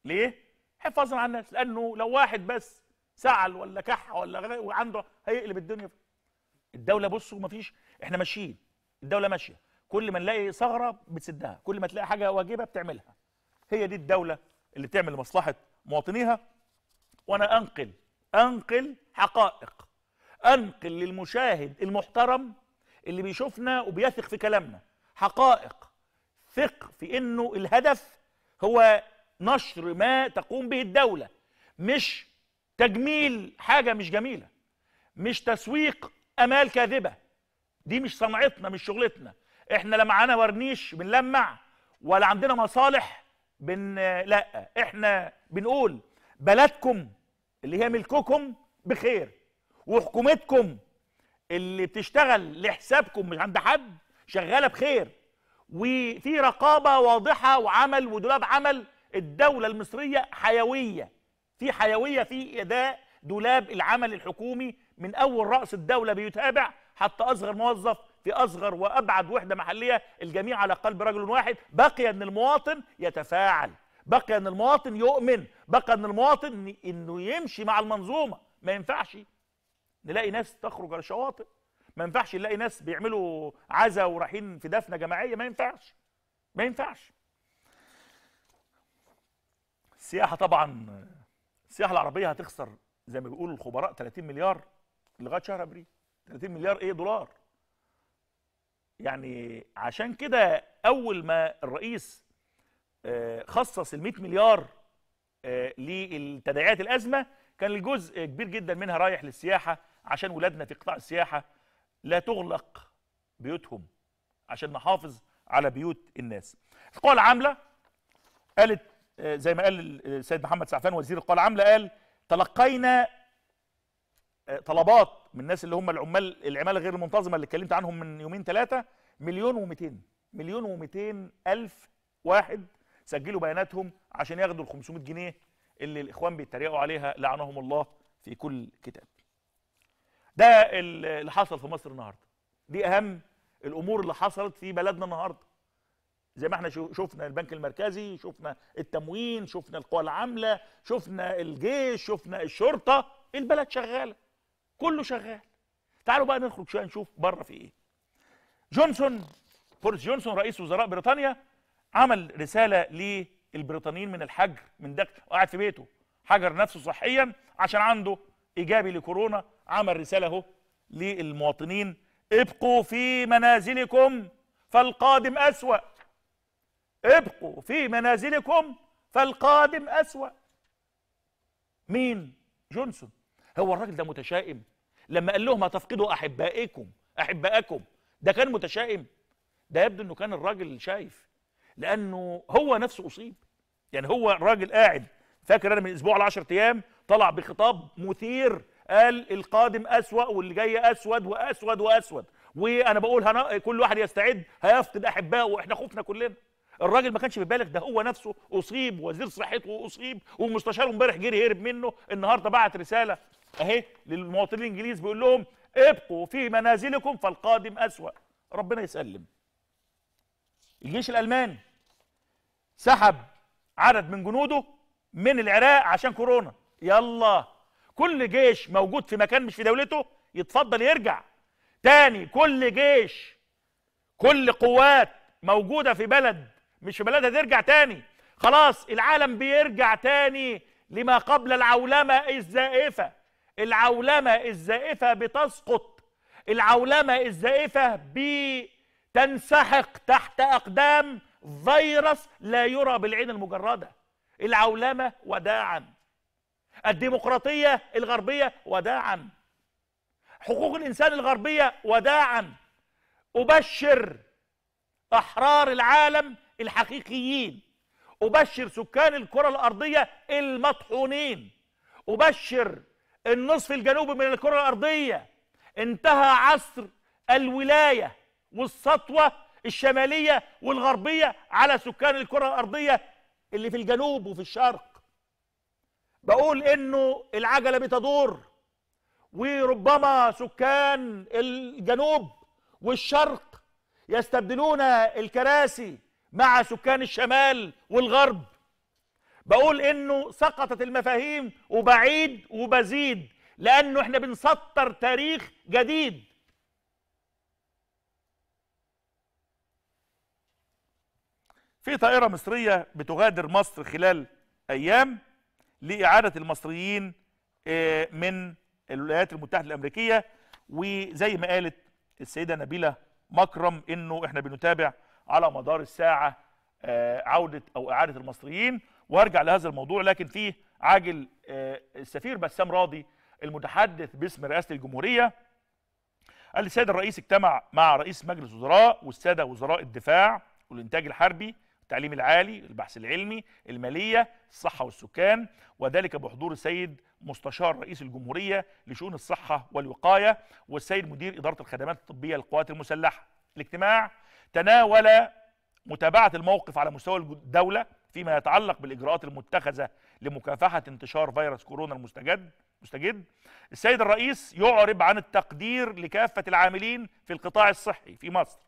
ليه حفاظا إيه على الناس لانه لو واحد بس سعل ولا كح ولا وعنده هيقلب الدنيا الدوله بصوا مفيش احنا ماشيين الدوله ماشيه كل ما نلاقي ثغره بتسدها كل ما تلاقي حاجه واجبه بتعملها هي دي الدوله اللي بتعمل لمصلحه مواطنيها وانا انقل انقل حقائق انقل للمشاهد المحترم اللي بيشوفنا وبيثق في كلامنا حقائق ثق في انه الهدف هو نشر ما تقوم به الدولة مش تجميل حاجة مش جميلة مش تسويق أمال كاذبة دي مش صنعتنا مش شغلتنا احنا لا معانا ورنيش بنلمع ولا عندنا مصالح بن لا احنا بنقول بلدكم اللي هي ملككم بخير وحكومتكم اللي بتشتغل لحسابكم مش عند حد شغاله بخير وفي رقابه واضحه وعمل ودولاب عمل الدولة المصرية حيوية في حيوية في أداء دولاب العمل الحكومي من أول رأس الدولة بيتابع حتى أصغر موظف في أصغر وأبعد وحدة محلية الجميع على قلب رجل واحد بقي أن المواطن يتفاعل بقي أن المواطن يؤمن بقي أن المواطن أنه يمشي مع المنظومة ما ينفعش نلاقي ناس تخرج على الشواطئ ما ينفعش نلاقي ناس بيعملوا عزا ورايحين في دفنه جماعيه ما ينفعش ما ينفعش السياحه طبعا السياحه العربيه هتخسر زي ما بيقولوا الخبراء 30 مليار لغايه شهر ابريل 30 مليار ايه دولار يعني عشان كده اول ما الرئيس آه، خصص ال 100 مليار للتداعيات آه، الازمه كان الجزء كبير جدا منها رايح للسياحه عشان ولادنا في قطاع السياحه لا تغلق بيوتهم عشان نحافظ على بيوت الناس القوى العامله قالت آه، زي ما قال آه، السيد محمد سعفان وزير القوى العامله قال تلقينا آه، طلبات من الناس اللي هم العمال العماله غير المنتظمه اللي اتكلمت عنهم من يومين ثلاثه مليون و200 مليون و200 الف واحد سجلوا بياناتهم عشان ياخدوا ال 500 جنيه اللي الاخوان بيتريقوا عليها لعنهم الله في كل كتاب. ده اللي حصل في مصر النهارده. دي اهم الامور اللي حصلت في بلدنا النهارده. زي ما احنا شفنا البنك المركزي شفنا التموين شفنا القوى العامله شفنا الجيش شفنا الشرطه البلد شغاله كله شغال تعالوا بقى نخرج شويه نشوف بره في ايه جونسون بورس جونسون رئيس وزراء بريطانيا عمل رساله للبريطانيين من الحجر من ده قاعد في بيته حجر نفسه صحيا عشان عنده ايجابي لكورونا عمل رساله اهو للمواطنين ابقوا في منازلكم فالقادم اسوأ ابقوا في منازلكم فالقادم أسوأ مين جونسون هو الراجل ده متشائم لما قال لهم هتفقدوا أحبائكم أحبائكم ده كان متشائم ده يبدو أنه كان الراجل شايف لأنه هو نفسه أصيب يعني هو الراجل قاعد فاكر أنا من أسبوع لعشر أيام طلع بخطاب مثير قال القادم أسوأ واللي جاي أسود وأسود وأسود وأنا بقول كل واحد يستعد هيفقد أحبائه وإحنا خوفنا كلنا الراجل ما كانش بيبالغ ده هو نفسه اصيب وزير صحته اصيب ومستشاره امبارح جري هرب منه النهارده بعت رساله اهي للمواطنين الانجليز بيقول لهم ابقوا في منازلكم فالقادم اسوا ربنا يسلم الجيش الالماني سحب عدد من جنوده من العراق عشان كورونا يلا كل جيش موجود في مكان مش في دولته يتفضل يرجع تاني كل جيش كل قوات موجوده في بلد مش في بلدها ترجع تاني خلاص العالم بيرجع تاني لما قبل العولمة الزائفة العولمة الزائفة بتسقط العولمة الزائفة بتنسحق تحت أقدام فيروس لا يرى بالعين المجردة العولمة وداعا الديمقراطية الغربية وداعا حقوق الإنسان الغربية وداعا أبشر أحرار العالم الحقيقيين أبشر سكان الكرة الأرضية المطحونين أبشر النصف الجنوبي من الكرة الأرضية انتهى عصر الولاية والسطوة الشمالية والغربية على سكان الكرة الأرضية اللي في الجنوب وفي الشرق بقول إنه العجلة بتدور وربما سكان الجنوب والشرق يستبدلون الكراسي مع سكان الشمال والغرب بقول انه سقطت المفاهيم وبعيد وبزيد لانه احنا بنسطر تاريخ جديد في طائرة مصرية بتغادر مصر خلال أيام لإعادة المصريين آه، من الولايات المتحدة الأمريكية وزي ما قالت السيدة نبيلة مكرم إنه إحنا بنتابع على مدار الساعه آه، عوده او اعاده المصريين وارجع لهذا الموضوع لكن فيه عاجل آه، السفير بسام راضي المتحدث باسم رئاسه الجمهوريه قال السيد الرئيس اجتمع مع رئيس مجلس وزراء والساده وزراء الدفاع والانتاج الحربي التعليم العالي البحث العلمي الماليه الصحه والسكان وذلك بحضور السيد مستشار رئيس الجمهوريه لشؤون الصحه والوقايه والسيد مدير اداره الخدمات الطبيه للقوات المسلحه الاجتماع تناول متابعة الموقف على مستوى الدولة فيما يتعلق بالإجراءات المتخذة لمكافحة انتشار فيروس كورونا المستجد مستجد السيد الرئيس يعرب عن التقدير لكافة العاملين في القطاع الصحي في مصر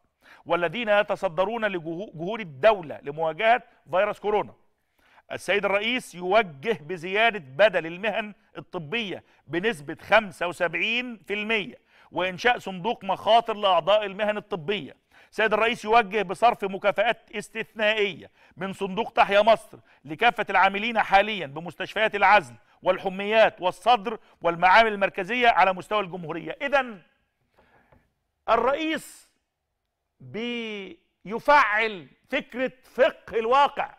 والذين يتصدرون لجهود الدولة لمواجهة فيروس كورونا السيد الرئيس يوجه بزيادة بدل المهن الطبية بنسبة 75% وإنشاء صندوق مخاطر لأعضاء المهن الطبية سيد الرئيس يوجه بصرف مكافآت استثنائية من صندوق تحيا مصر لكافة العاملين حاليا بمستشفيات العزل والحميات والصدر والمعامل المركزية على مستوى الجمهورية إذا الرئيس بيفعل فكرة فقه الواقع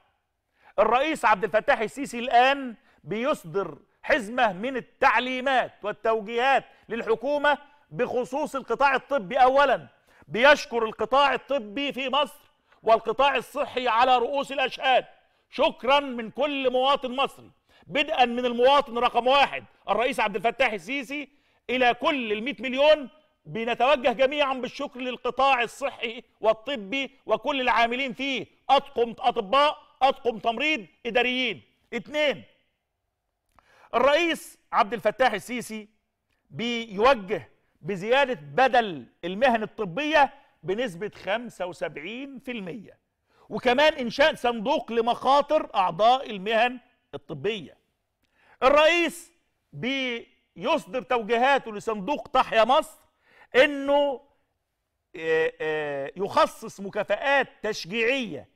الرئيس عبد الفتاح السيسي الآن بيصدر حزمة من التعليمات والتوجيهات للحكومة بخصوص القطاع الطبي اولا بيشكر القطاع الطبي في مصر والقطاع الصحي على رؤوس الاشهاد شكرا من كل مواطن مصري بدءا من المواطن رقم واحد الرئيس عبد الفتاح السيسي الى كل ال 100 مليون بنتوجه جميعا بالشكر للقطاع الصحي والطبي وكل العاملين فيه اطقم اطباء اطقم تمريض اداريين اثنين الرئيس عبد الفتاح السيسي بيوجه بزيادة بدل المهن الطبية بنسبة 75% وكمان إنشاء صندوق لمخاطر أعضاء المهن الطبية الرئيس بيصدر توجيهاته لصندوق تحيا مصر انه آه، آه، يخصص مكافآت تشجيعية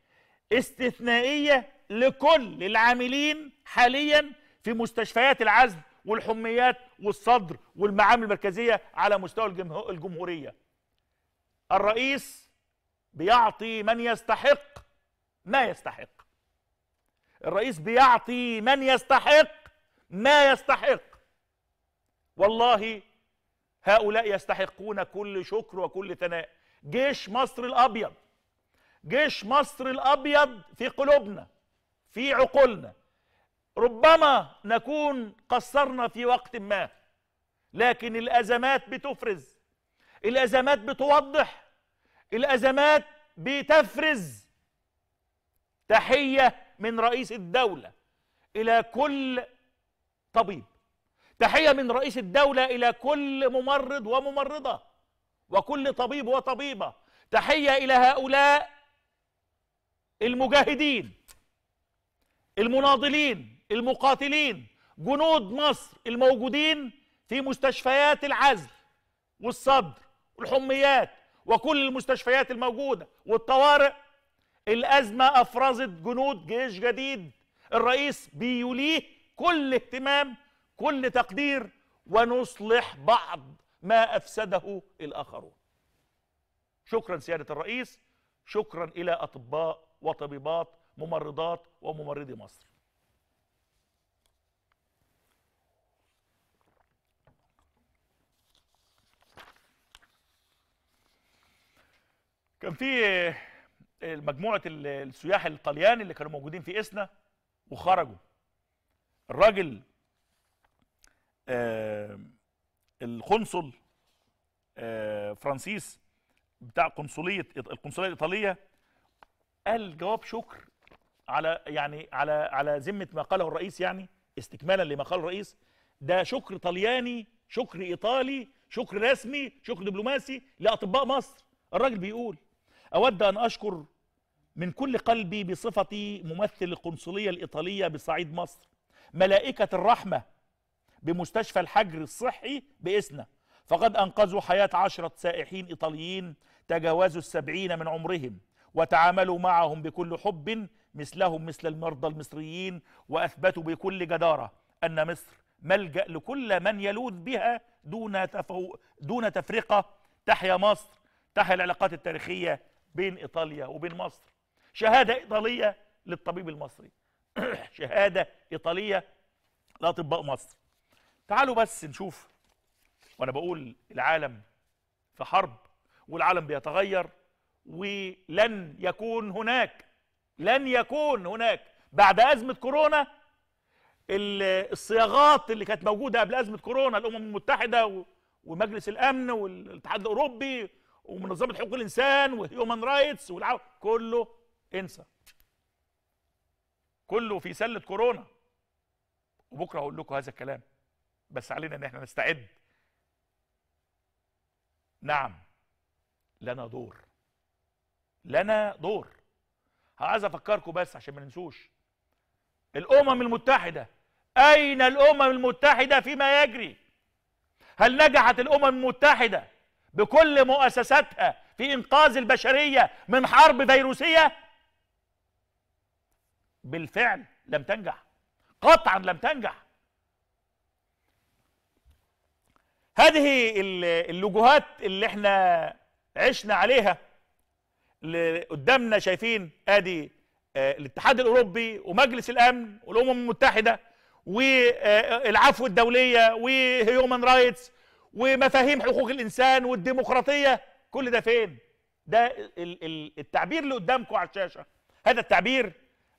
استثنائية لكل العاملين حاليا في مستشفيات العزل والحميات والصدر والمعامل المركزيه على مستوى الجمهوريه الرئيس بيعطي من يستحق ما يستحق الرئيس بيعطي من يستحق ما يستحق والله هؤلاء يستحقون كل شكر وكل ثناء جيش مصر الابيض جيش مصر الابيض في قلوبنا في عقولنا ربما نكون قصرنا في وقت ما لكن الأزمات بتفرز الأزمات بتوضح الأزمات بتفرز تحية من رئيس الدولة إلى كل طبيب تحية من رئيس الدولة إلى كل ممرض وممرضة وكل طبيب وطبيبة تحية إلى هؤلاء المجاهدين المناضلين المقاتلين جنود مصر الموجودين في مستشفيات العزل والصدر والحميات وكل المستشفيات الموجودة والطوارئ الأزمة أفرزت جنود جيش جديد الرئيس بيوليه كل اهتمام كل تقدير ونصلح بعض ما أفسده الآخرون شكرا سيادة الرئيس شكرا إلى أطباء وطبيبات ممرضات وممرضي مصر كان في مجموعه السياح الطليان اللي كانوا موجودين في اسنا وخرجوا الراجل آه القنصل آه فرانسيس بتاع قنصليه القنصليه الايطاليه قال جواب شكر على يعني على على ذمه ما قاله الرئيس يعني استكمالا لما قاله الرئيس ده شكر طلياني شكر ايطالي شكر رسمي شكر دبلوماسي لاطباء مصر الراجل بيقول أود أن أشكر من كل قلبي بصفتي ممثل القنصلية الإيطالية بصعيد مصر ملائكة الرحمة بمستشفى الحجر الصحي بإسنا فقد أنقذوا حياة عشرة سائحين إيطاليين تجاوزوا السبعين من عمرهم وتعاملوا معهم بكل حب مثلهم مثل المرضى المصريين وأثبتوا بكل جدارة أن مصر ملجأ لكل من يلوذ بها دون, تفو دون تفرقة تحيا مصر تحيا العلاقات التاريخية بين ايطاليا وبين مصر شهاده ايطاليه للطبيب المصري [CLEARS THROAT] شهاده ايطاليه لاطباء مصر تعالوا بس نشوف وانا بقول العالم في حرب والعالم بيتغير ولن يكون هناك لن يكون هناك بعد ازمه كورونا الصياغات اللي كانت موجوده قبل ازمه كورونا الامم المتحده ومجلس الامن والاتحاد الاوروبي ومنظمه حقوق الانسان وهيومن رايتس كله انسى كله في سله كورونا وبكره هقول لكم هذا الكلام بس علينا ان احنا نستعد نعم لنا دور لنا دور عايز افكركم بس عشان ما ننسوش الامم المتحده اين الامم المتحده فيما يجري هل نجحت الامم المتحده بكل مؤسساتها في انقاذ البشريه من حرب فيروسيه بالفعل لم تنجح قطعا لم تنجح هذه اللوجوهات اللي احنا عشنا عليها اللي قدامنا شايفين ادي آه، الاتحاد الاوروبي ومجلس الامن والامم المتحده والعفو الدوليه وهيومن رايتس ومفاهيم حقوق الانسان والديمقراطيه كل ده فين ده التعبير اللي قدامكم على الشاشه هذا التعبير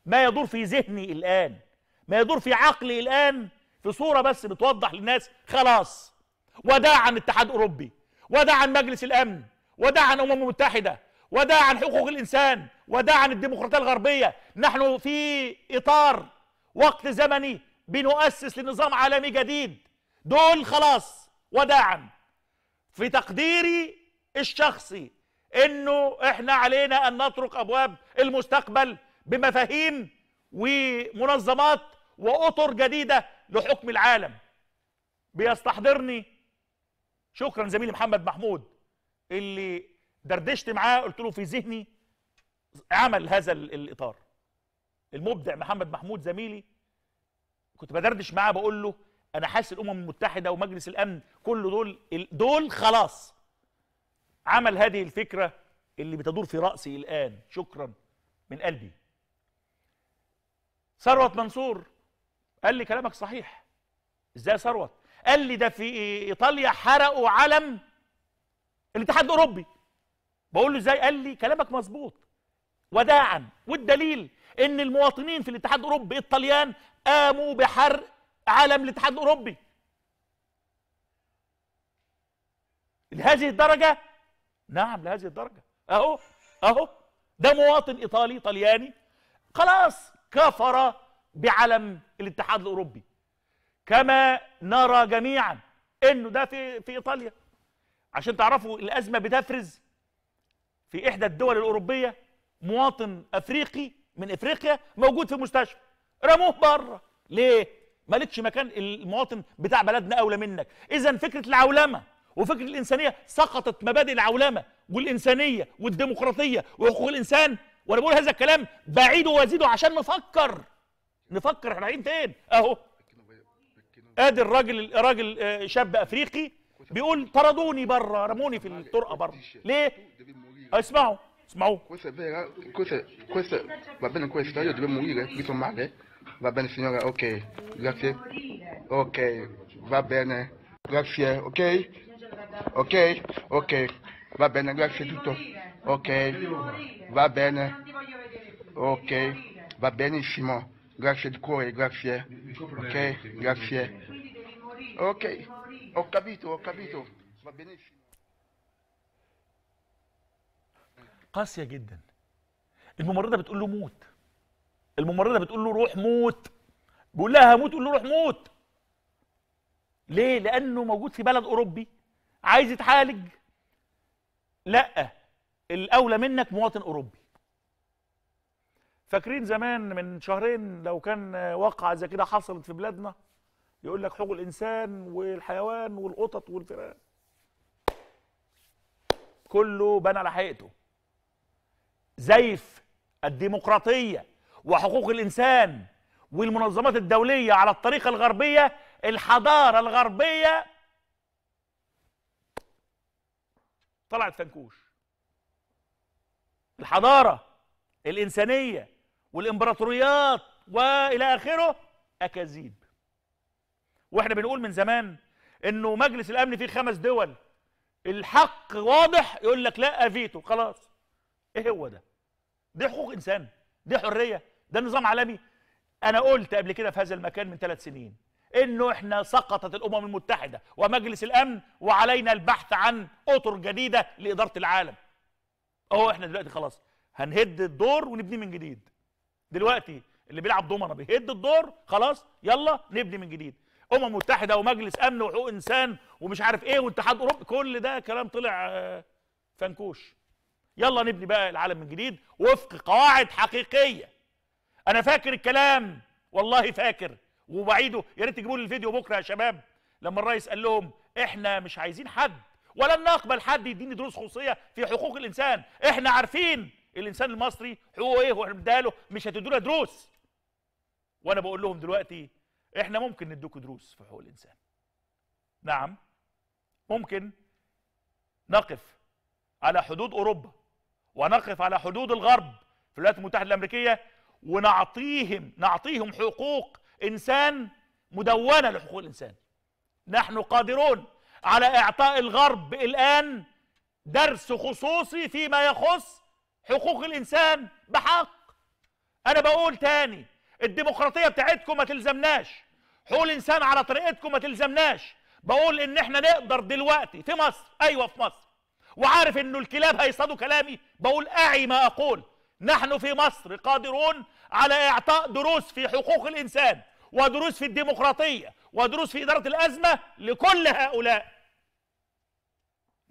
ما يدور في ذهني الان ما يدور في عقلي الان في صوره بس بتوضح للناس خلاص وداعا عن اتحاد اوروبي وداعا عن مجلس الامن وداعا عن الامم المتحده وداعا عن حقوق الانسان وداعا عن الديمقراطيه الغربيه نحن في اطار وقت زمني بنؤسس لنظام عالمي جديد دول خلاص وداعا في تقديري الشخصي انه احنا علينا ان نطرق ابواب المستقبل بمفاهيم ومنظمات واطر جديده لحكم العالم بيستحضرني شكرا زميلي محمد محمود اللي دردشت معاه قلت له في ذهني عمل هذا الاطار المبدع محمد محمود زميلي كنت بدردش معاه بقول له انا حاسس الامم المتحده ومجلس الامن كل دول دول خلاص عمل هذه الفكره اللي بتدور في راسي الان شكرا من قلبي ثروت منصور قال لي كلامك صحيح ازاي ثروت قال لي ده في ايطاليا حرقوا علم الاتحاد الاوروبي بقول له ازاي قال لي كلامك مظبوط وداعا والدليل ان المواطنين في الاتحاد الاوروبي الطليان قاموا بحرق عالم الاتحاد الاوروبي لهذه الدرجه نعم لهذه الدرجه اهو اهو ده مواطن ايطالي طلياني خلاص كفر بعلم الاتحاد الاوروبي كما نرى جميعا انه ده في في ايطاليا عشان تعرفوا الازمه بتفرز في احدى الدول الاوروبيه مواطن افريقي من افريقيا موجود في مستشفى رموه بره ليه مالكش مكان المواطن بتاع بلدنا اولى منك اذا فكره العولمه وفكره الانسانيه سقطت مبادئ العولمه والانسانيه والديمقراطيه وحقوق الانسان وانا بقول هذا الكلام بعيده وازيده عشان نفكر نفكر احنا رايحين فين اهو ادي الراجل راجل آه، شاب افريقي بيقول طردوني بره رموني في الطرقه بره ليه اسمعوا اسمعوا كويس كويس كويس كويس طيب، va bene signora, ok, grazie. Ok, va bene, grazie, ok? Ok, ok, va bene, grazie tutto. Ok, va bene. Ok, va benissimo. Grazie di cuore, grazie. Ok, grazie. Ok, ho capito, ho capito. Va benissimo. قاسية جدا الممرضة بتقول له موت الممرضه بتقول له روح موت بيقول لها هموت تقول له روح موت ليه لانه موجود في بلد اوروبي عايز يتعالج لا الاولى منك مواطن اوروبي فاكرين زمان من شهرين لو كان واقعة زي كده حصلت في بلادنا يقول لك حقوق الإنسان والحيوان والقطط والفئران كله بنى على حقيقته زيف الديمقراطية وحقوق الإنسان والمنظمات الدولية على الطريقة الغربية الحضارة الغربية طلعت فنكوش الحضارة الإنسانية والإمبراطوريات وإلى آخره أكاذيب واحنا بنقول من زمان انه مجلس الامن فيه خمس دول الحق واضح يقول لك لا فيتو خلاص ايه هو ده دي حقوق انسان دي حريه ده نظام عالمي انا قلت قبل كده في هذا المكان من ثلاث سنين انه احنا سقطت الامم المتحده ومجلس الامن وعلينا البحث عن اطر جديده لاداره العالم اهو احنا دلوقتي خلاص هنهد الدور ونبني من جديد دلوقتي اللي بيلعب دومنا بيهد الدور خلاص يلا نبني من جديد امم متحده ومجلس امن وحقوق انسان ومش عارف ايه واتحاد اوروبي كل ده كلام طلع آه، فنكوش يلا نبني بقى العالم من جديد وفق قواعد حقيقيه انا فاكر الكلام والله فاكر وبعيده يا ريت تجيبوا لي الفيديو بكره يا شباب لما الرئيس قال لهم احنا مش عايزين حد ولن نقبل حد يديني دروس خصوصيه في حقوق الانسان احنا عارفين الانسان المصري حقوقه ايه واحنا بنداله مش هتدونا دروس وانا بقول لهم دلوقتي احنا ممكن ندوكوا دروس في حقوق الانسان نعم ممكن نقف على حدود اوروبا ونقف على حدود الغرب في الولايات المتحده الامريكيه ونعطيهم نعطيهم حقوق انسان مدونه لحقوق الانسان نحن قادرون على اعطاء الغرب الان درس خصوصي فيما يخص حقوق الانسان بحق انا بقول تاني الديمقراطيه بتاعتكم ما تلزمناش حقوق الانسان على طريقتكم ما تلزمناش بقول ان احنا نقدر دلوقتي في مصر ايوه في مصر وعارف انه الكلاب هيصادوا كلامي بقول اعي ما اقول نحن في مصر قادرون على إعطاء دروس في حقوق الإنسان ودروس في الديمقراطية ودروس في إدارة الأزمة لكل هؤلاء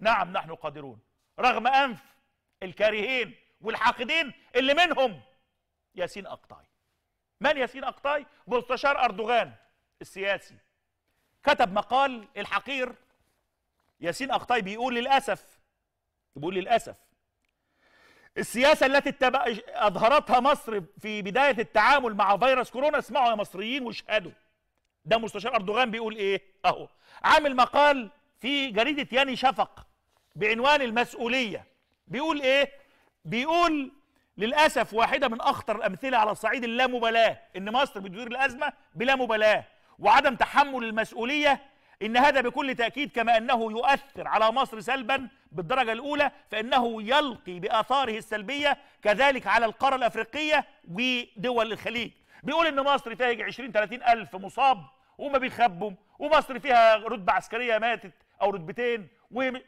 نعم نحن قادرون رغم أنف الكارهين والحاقدين اللي منهم ياسين أقطاي من ياسين أقطاي؟ مستشار أردوغان السياسي كتب مقال الحقير ياسين أقطاي بيقول للأسف بيقول للأسف السياسة التي أظهرتها مصر في بداية التعامل مع فيروس كورونا اسمعوا يا مصريين واشهدوا ده مستشار أردوغان بيقول إيه أهو عامل مقال في جريدة ياني شفق بعنوان المسؤولية بيقول إيه بيقول للأسف واحدة من أخطر الأمثلة على صعيد اللامبالاة إن مصر بتدير الأزمة بلا مبالاة وعدم تحمل المسؤولية إن هذا بكل تأكيد كما أنه يؤثر على مصر سلبا بالدرجة الأولى فإنه يلقي بآثاره السلبية كذلك على القارة الأفريقية ودول الخليج بيقول إن مصر تهج 20 30 ألف مصاب وما بيخبوا ومصر فيها رتبة عسكرية ماتت أو رتبتين وفي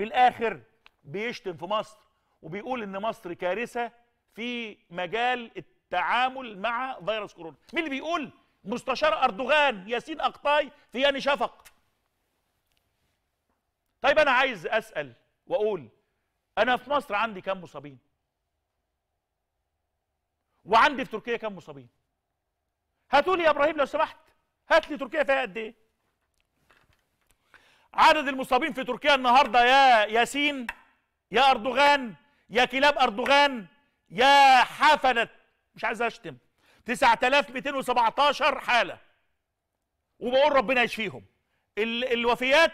الآخر بيشتم في مصر وبيقول إن مصر كارثة في مجال التعامل مع فيروس كورونا مين اللي بيقول مستشار أردوغان ياسين أقطاي في يعني شفق طيب أنا عايز أسأل وأقول أنا في مصر عندي كم مصابين وعندي في تركيا كم مصابين هاتوا لي يا إبراهيم لو سمحت هات لي تركيا فيها قد إيه عدد المصابين في تركيا النهاردة يا ياسين يا أردوغان يا كلاب أردوغان يا حفلة مش عايز أشتم 9217 حاله وبقول ربنا يشفيهم الوفيات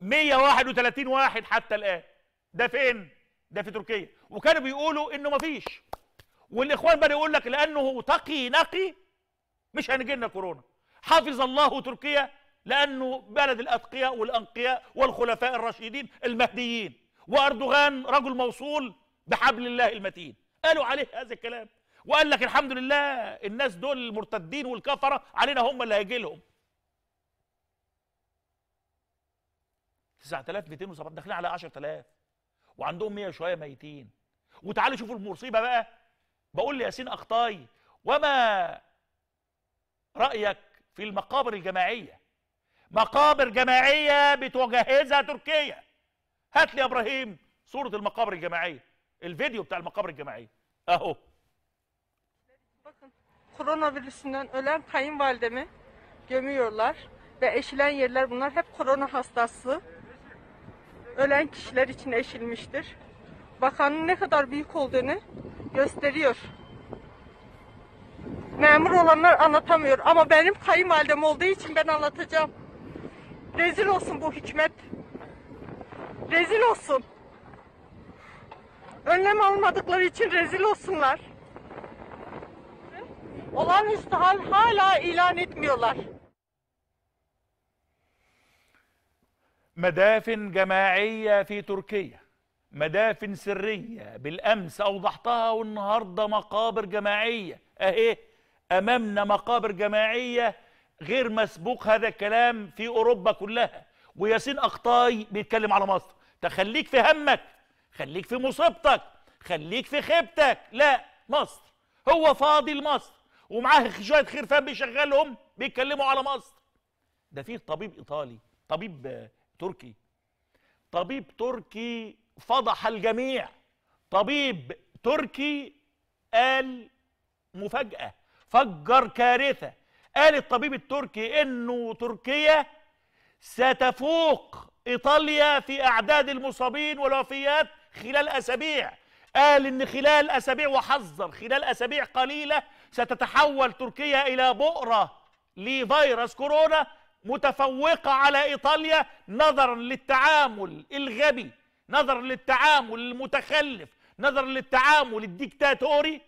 131 واحد حتى الان ده فين ده في تركيا وكانوا بيقولوا انه مفيش والاخوان بقى يقول لك لانه تقي نقي مش هنجي لنا كورونا حفظ الله تركيا لانه بلد الاتقياء والانقياء والخلفاء الراشدين المهديين واردوغان رجل موصول بحبل الله المتين قالوا عليه هذا الكلام وقال لك الحمد لله الناس دول المرتدين والكفره علينا هم اللي هيجي لهم 9217 داخلين على 10000 وعندهم 100 شويه ميتين وتعالوا شوفوا المصيبه بقى بقول لياسين اخطاي وما رايك في المقابر الجماعيه مقابر جماعيه بتجهزها تركيا هات لي يا ابراهيم صوره المقابر الجماعيه الفيديو بتاع المقابر الجماعيه اهو koronavirüsünden ölen kayınvalidemi gömüyorlar ve eşilen yerler bunlar hep korona hastası. Ölen kişiler için eşilmiştir. Bakanın ne kadar büyük olduğunu gösteriyor. Memur olanlar anlatamıyor ama benim kayınvalidem olduğu için ben anlatacağım. Rezil olsun bu hikmet. Rezil olsun. Önlem almadıkları için rezil olsunlar. olağanüstü hal hala ilan etmiyorlar. مدافن جماعية في تركيا مدافن سرية بالأمس أوضحتها والنهاردة مقابر جماعية أهي أمامنا مقابر جماعية غير مسبوق هذا الكلام في أوروبا كلها وياسين أقطاي بيتكلم على مصر تخليك في همك خليك في مصيبتك خليك في خيبتك لا مصر هو فاضي لمصر ومعاه شويه خير فهم بيشغلهم بيتكلموا على مصر ده فيه طبيب ايطالي طبيب تركي طبيب تركي فضح الجميع طبيب تركي قال مفاجاه فجر كارثه قال الطبيب التركي انه تركيا ستفوق ايطاليا في اعداد المصابين والوفيات خلال اسابيع قال ان خلال اسابيع وحذر خلال اسابيع قليله ستتحول تركيا إلى بؤرة لفيروس كورونا متفوقة على إيطاليا نظرا للتعامل الغبي نظرا للتعامل المتخلف نظرا للتعامل الديكتاتوري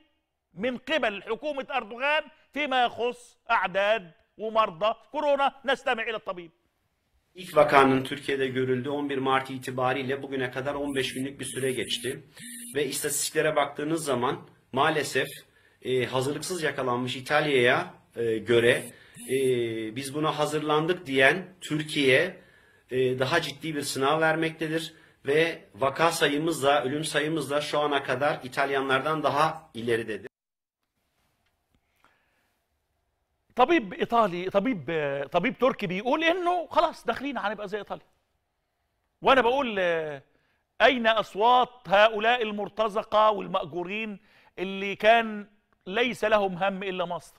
من قبل حكومة أردوغان فيما يخص أعداد ومرضى كورونا نستمع إلى الطبيب İlk vakanın Türkiye'de görüldüğü 11 Mart itibariyle bugüne kadar 15 günlük bir süre geçti. Ve istatistiklere baktığınız zaman maalesef e, hazırlıksız yakalanmış İtalya'ya e, göre e, biz buna hazırlandık diyen Türkiye e, daha ciddi bir sınav vermektedir ve vaka sayımızla, ölüm sayımızla şu ana kadar İtalyanlardan daha ileridedir. طبيب ايطالي طبيب طبيب تركي بيقول انه خلاص داخلين هنبقى زي ايطاليا وانا بقول اين اصوات هؤلاء المرتزقه والماجورين اللي كان ليس لهم هم الا مصر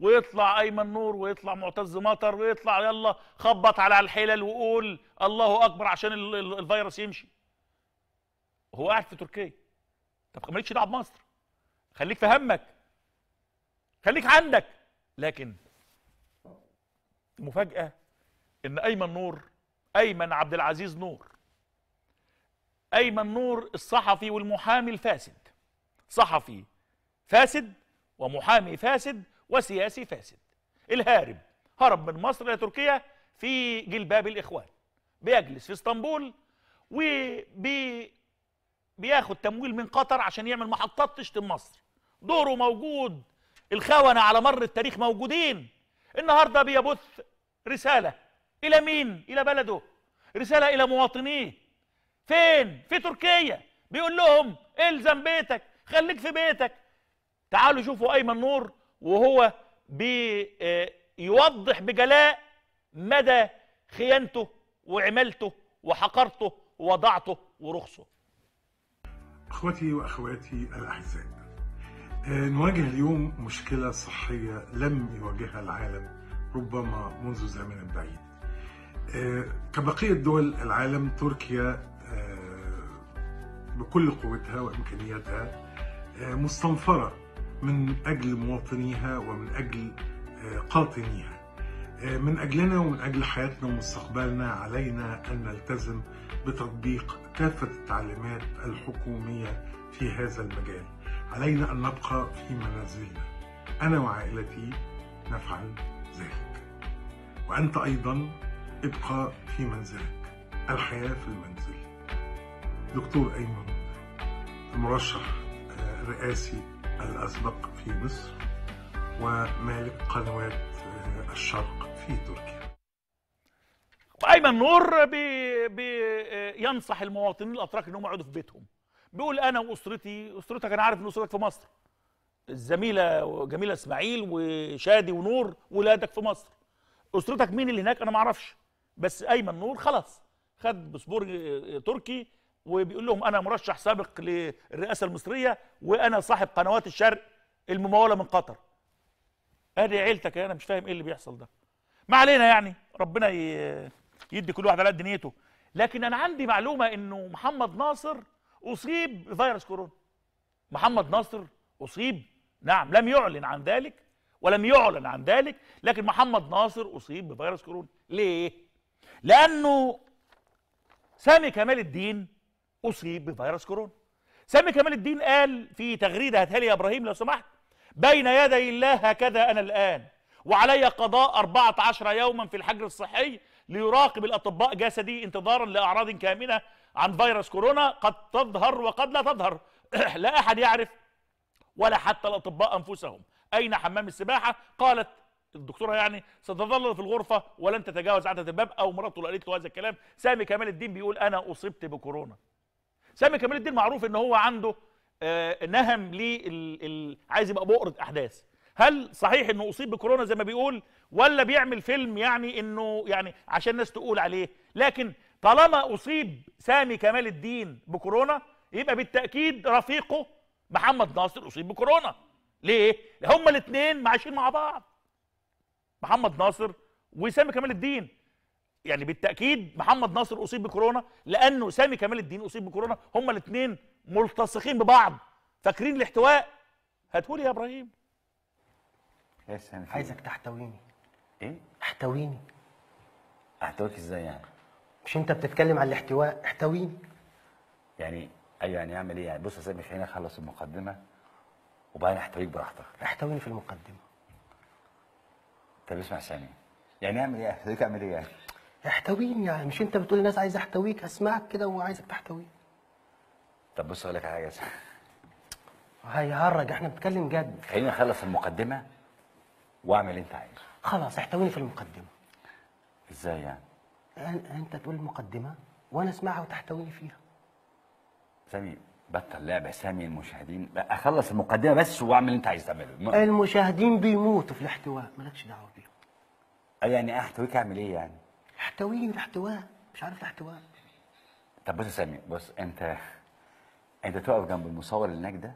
ويطلع ايمن نور ويطلع معتز مطر ويطلع يلا خبط على الحلل وقول الله اكبر عشان الفيروس يمشي هو قاعد في تركيا طب مالكش دعوه بمصر خليك في همك خليك عندك لكن المفاجاه ان ايمن نور ايمن عبد العزيز نور ايمن نور الصحفي والمحامي الفاسد صحفي فاسد ومحامي فاسد وسياسي فاسد الهارب هرب من مصر إلى تركيا في جلباب الإخوان بيجلس في اسطنبول وبياخد تمويل من قطر عشان يعمل محطات تشتم مصر دوره موجود الخونة على مر التاريخ موجودين النهاردة بيبث رسالة إلى مين؟ إلى بلده رسالة إلى مواطنيه فين؟ في تركيا بيقول لهم الزم بيتك خليك في بيتك تعالوا شوفوا ايمن نور وهو بيوضح آه، بجلاء مدى خيانته وعمالته وحقرته ووضعته ورخصه اخوتي واخواتي الاعزاء آه، نواجه اليوم مشكله صحيه لم يواجهها العالم ربما منذ زمن بعيد آه، كبقيه دول العالم تركيا بكل قوتها وامكانياتها مستنفره من أجل مواطنيها ومن أجل آه، قاطنيها آه، من أجلنا ومن أجل حياتنا ومستقبلنا علينا أن نلتزم بتطبيق كافة التعليمات الحكومية في هذا المجال علينا أن نبقى في منازلنا أنا وعائلتي نفعل ذلك وأنت أيضا ابقى في منزلك الحياة في المنزل دكتور أيمن المرشح آه، الرئاسي الأسبق في مصر ومالك قنوات آه، الشرق في تركيا أيمن نور بي بي آه، ينصح المواطنين الأتراك أنهم يقعدوا في بيتهم بيقول أنا وأسرتي أسرتك أنا عارف أن أسرتك في مصر الزميلة جميلة إسماعيل وشادي ونور ولادك في مصر أسرتك مين اللي هناك أنا ما أعرفش بس أيمن نور خلاص خد باسبور آه، تركي وبيقول لهم انا مرشح سابق للرئاسه المصريه وانا صاحب قنوات الشرق المموله من قطر ادي عيلتك انا مش فاهم ايه اللي بيحصل ده ما علينا يعني ربنا يدي كل واحد على قد نيته لكن انا عندي معلومه انه محمد ناصر اصيب بفيروس كورونا محمد ناصر اصيب نعم لم يعلن عن ذلك ولم يعلن عن ذلك لكن محمد ناصر اصيب بفيروس كورونا ليه لانه سامي كمال الدين اصيب بفيروس كورونا سامي كمال الدين قال في تغريده هاتها لي يا ابراهيم لو سمحت بين يدي الله هكذا انا الان وعلي قضاء 14 يوما في الحجر الصحي ليراقب الاطباء جسدي انتظارا لاعراض كامنه عن فيروس كورونا قد تظهر وقد لا تظهر [CLEARS THROAT] لا احد يعرف ولا حتى الاطباء انفسهم اين حمام السباحه قالت الدكتوره يعني ستظل في الغرفه ولن تتجاوز عدد الباب او مراته قالت له هذا الكلام سامي كمال الدين بيقول انا اصبت بكورونا سامي كمال الدين معروف ان هو عنده آه، نهم ل عايز يبقى بؤره احداث هل صحيح انه اصيب بكورونا زي ما بيقول ولا بيعمل فيلم يعني انه يعني عشان الناس تقول عليه لكن طالما اصيب سامي كمال الدين بكورونا يبقى بالتاكيد رفيقه محمد ناصر اصيب بكورونا ليه هما الاثنين عايشين مع بعض محمد ناصر وسامي كمال الدين يعني بالتاكيد محمد ناصر اصيب بكورونا لانه سامي كمال الدين اصيب بكورونا هما الاثنين ملتصقين ببعض فاكرين الاحتواء هاتهولي يا ابراهيم يا سامي عايزك تحتويني ايه احتويني احتويك ازاي يعني مش انت بتتكلم على الاحتواء احتويني يعني ايوه يعني اعمل ايه يعني بص يا سامي خليني اخلص المقدمه وبعدين احتويك براحتك احتويني في المقدمه طب اسمع سامي يعني اعمل ايه احتويك اعمل ايه يعني احتويني يعني مش انت بتقول الناس عايز احتويك اسمعك كده وعايزك تحتويني طب بص اقول لك حاجه يا سيدي هيهرج احنا بنتكلم جد خليني اخلص المقدمه واعمل اللي انت عايزه خلاص احتويني في المقدمه ازاي يعني انت تقول المقدمه وانا اسمعها وتحتويني فيها سامي بطل لعب سامي المشاهدين اخلص المقدمه بس واعمل اللي انت عايز تعمله م... المشاهدين بيموتوا في الاحتواء مالكش دعوه بيهم يعني احتويك اعمل ايه يعني احتويني الاحتواء مش عارف الاحتواء طب بص يا سامي بص انت انت تقف جنب المصور اللي هناك ده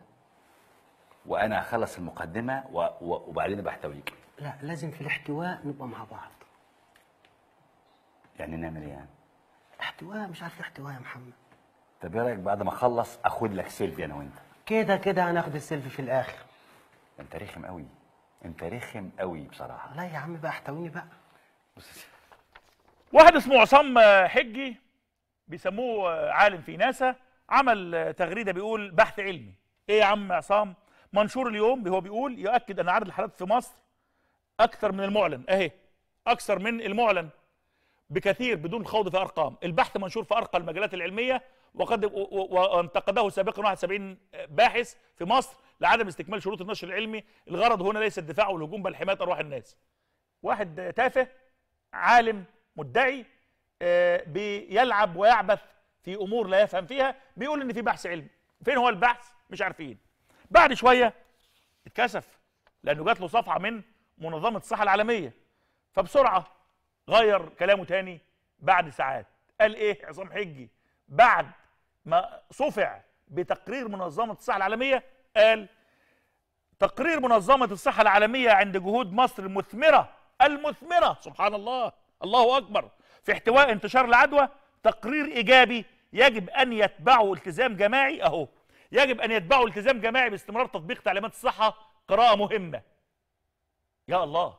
وانا اخلص المقدمه و... و... وبعدين بحتويك لا لازم في الاحتواء نبقى مع بعض يعني نعمل ايه يعني؟ احتواء مش عارف احتواء يا محمد طب ايه رايك بعد ما اخلص اخد لك سيلفي انا وانت كده كده هناخد السيلفي في الاخر انت رخم قوي انت رخم قوي بصراحه لا يا عم بقى احتويني بقى بص يا واحد اسمه عصام حجي بيسموه عالم في ناسا عمل تغريده بيقول بحث علمي ايه يا عم عصام منشور اليوم هو بيقول يؤكد ان عدد الحالات في مصر اكثر من المعلن اهي اكثر من المعلن بكثير بدون خوض في ارقام البحث منشور في ارقى المجالات العلميه وقد وانتقده سابقا 71 باحث في مصر لعدم استكمال شروط النشر العلمي الغرض هنا ليس الدفاع والهجوم بل حمايه ارواح الناس واحد تافه عالم مدعي آه، بيلعب ويعبث في امور لا يفهم فيها بيقول ان في بحث علمي فين هو البحث مش عارفين بعد شويه اتكسف لانه جات له صفحه من منظمه الصحه العالميه فبسرعه غير كلامه تاني بعد ساعات قال ايه عصام حجي بعد ما صفع بتقرير منظمه الصحه العالميه قال تقرير منظمه الصحه العالميه عند جهود مصر المثمره المثمره سبحان الله الله أكبر في احتواء انتشار العدوى تقرير إيجابي يجب أن يتبعه التزام جماعي أهو يجب أن يتبعه التزام جماعي باستمرار تطبيق تعليمات الصحة قراءة مهمة يا الله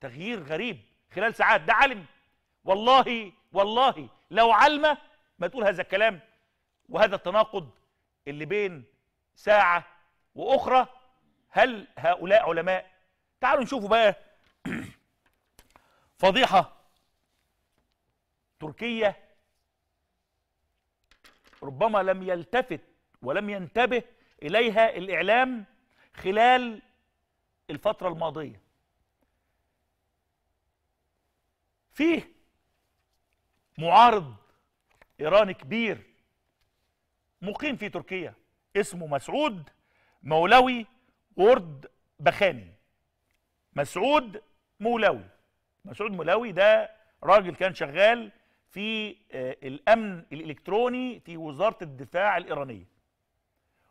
تغيير غريب خلال ساعات ده علم والله والله لو علمه ما تقول هذا الكلام وهذا التناقض اللي بين ساعة وأخرى هل هؤلاء علماء تعالوا نشوفوا بقى [CLEARS THROAT] فضيحة تركيا ربما لم يلتفت ولم ينتبه إليها الإعلام خلال الفترة الماضية فيه معارض إيراني كبير مقيم في تركيا اسمه مسعود مولوي ورد بخاني مسعود مولوي مسعود ملاوي ده راجل كان شغال في آه، الامن الالكتروني في وزاره الدفاع الايرانيه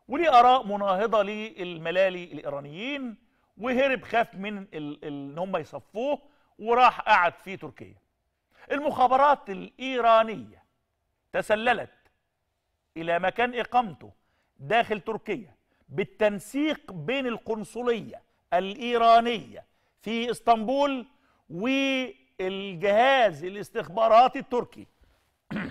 وليه اراء مناهضه للملالي الايرانيين وهرب خاف من ان هم يصفوه وراح قعد في تركيا المخابرات الايرانيه تسللت الى مكان اقامته داخل تركيا بالتنسيق بين القنصليه الايرانيه في اسطنبول والجهاز الاستخباراتي التركي [CLEARS THROAT]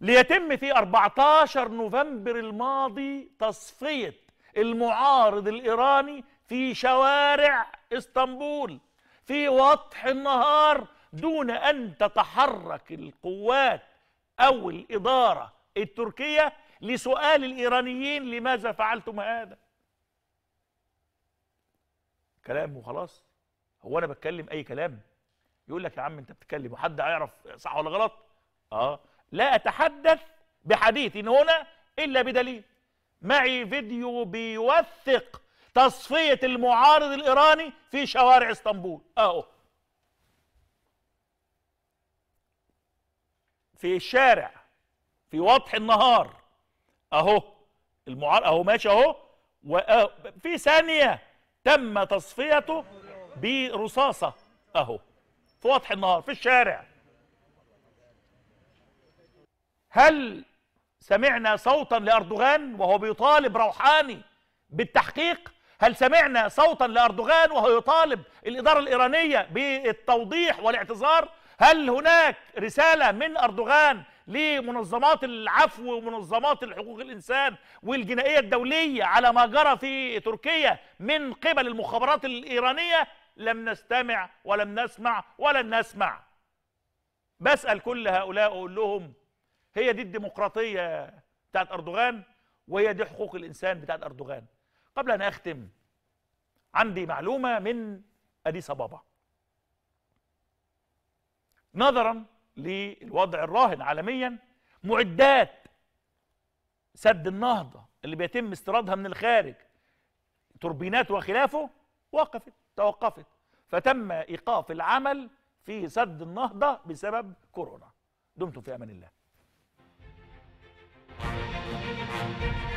ليتم في 14 نوفمبر الماضي تصفية المعارض الإيراني في شوارع اسطنبول في وضح النهار دون أن تتحرك القوات أو الإدارة التركية لسؤال الإيرانيين لماذا فعلتم هذا كلام وخلاص هو انا بتكلم اي كلام يقول لك يا عم انت بتتكلم وحد هيعرف صح ولا غلط اه لا اتحدث بحديث هنا الا بدليل معي فيديو بيوثق تصفيه المعارض الايراني في شوارع اسطنبول اهو في الشارع في وضح النهار اهو المعارض اهو ماشي اهو وفي آه، ثانيه تم تصفيته برصاصه اهو في وضح النهار في الشارع هل سمعنا صوتا لاردوغان وهو بيطالب روحاني بالتحقيق هل سمعنا صوتا لاردوغان وهو يطالب الاداره الايرانيه بالتوضيح والاعتذار هل هناك رساله من اردوغان لمنظمات العفو ومنظمات الحقوق الانسان والجنائيه الدوليه على ما جرى في تركيا من قبل المخابرات الايرانيه لم نستمع ولم نسمع ولن نسمع بسأل كل هؤلاء أقول لهم هي دي الديمقراطية بتاعت أردوغان وهي دي حقوق الإنسان بتاعت أردوغان قبل أن أختم عندي معلومة من أديس أبابا نظرا للوضع الراهن عالميا معدات سد النهضة اللي بيتم استيرادها من الخارج توربينات وخلافه وقفت توقفت فتم إيقاف العمل في سد النهضة بسبب كورونا دمتم في أمان الله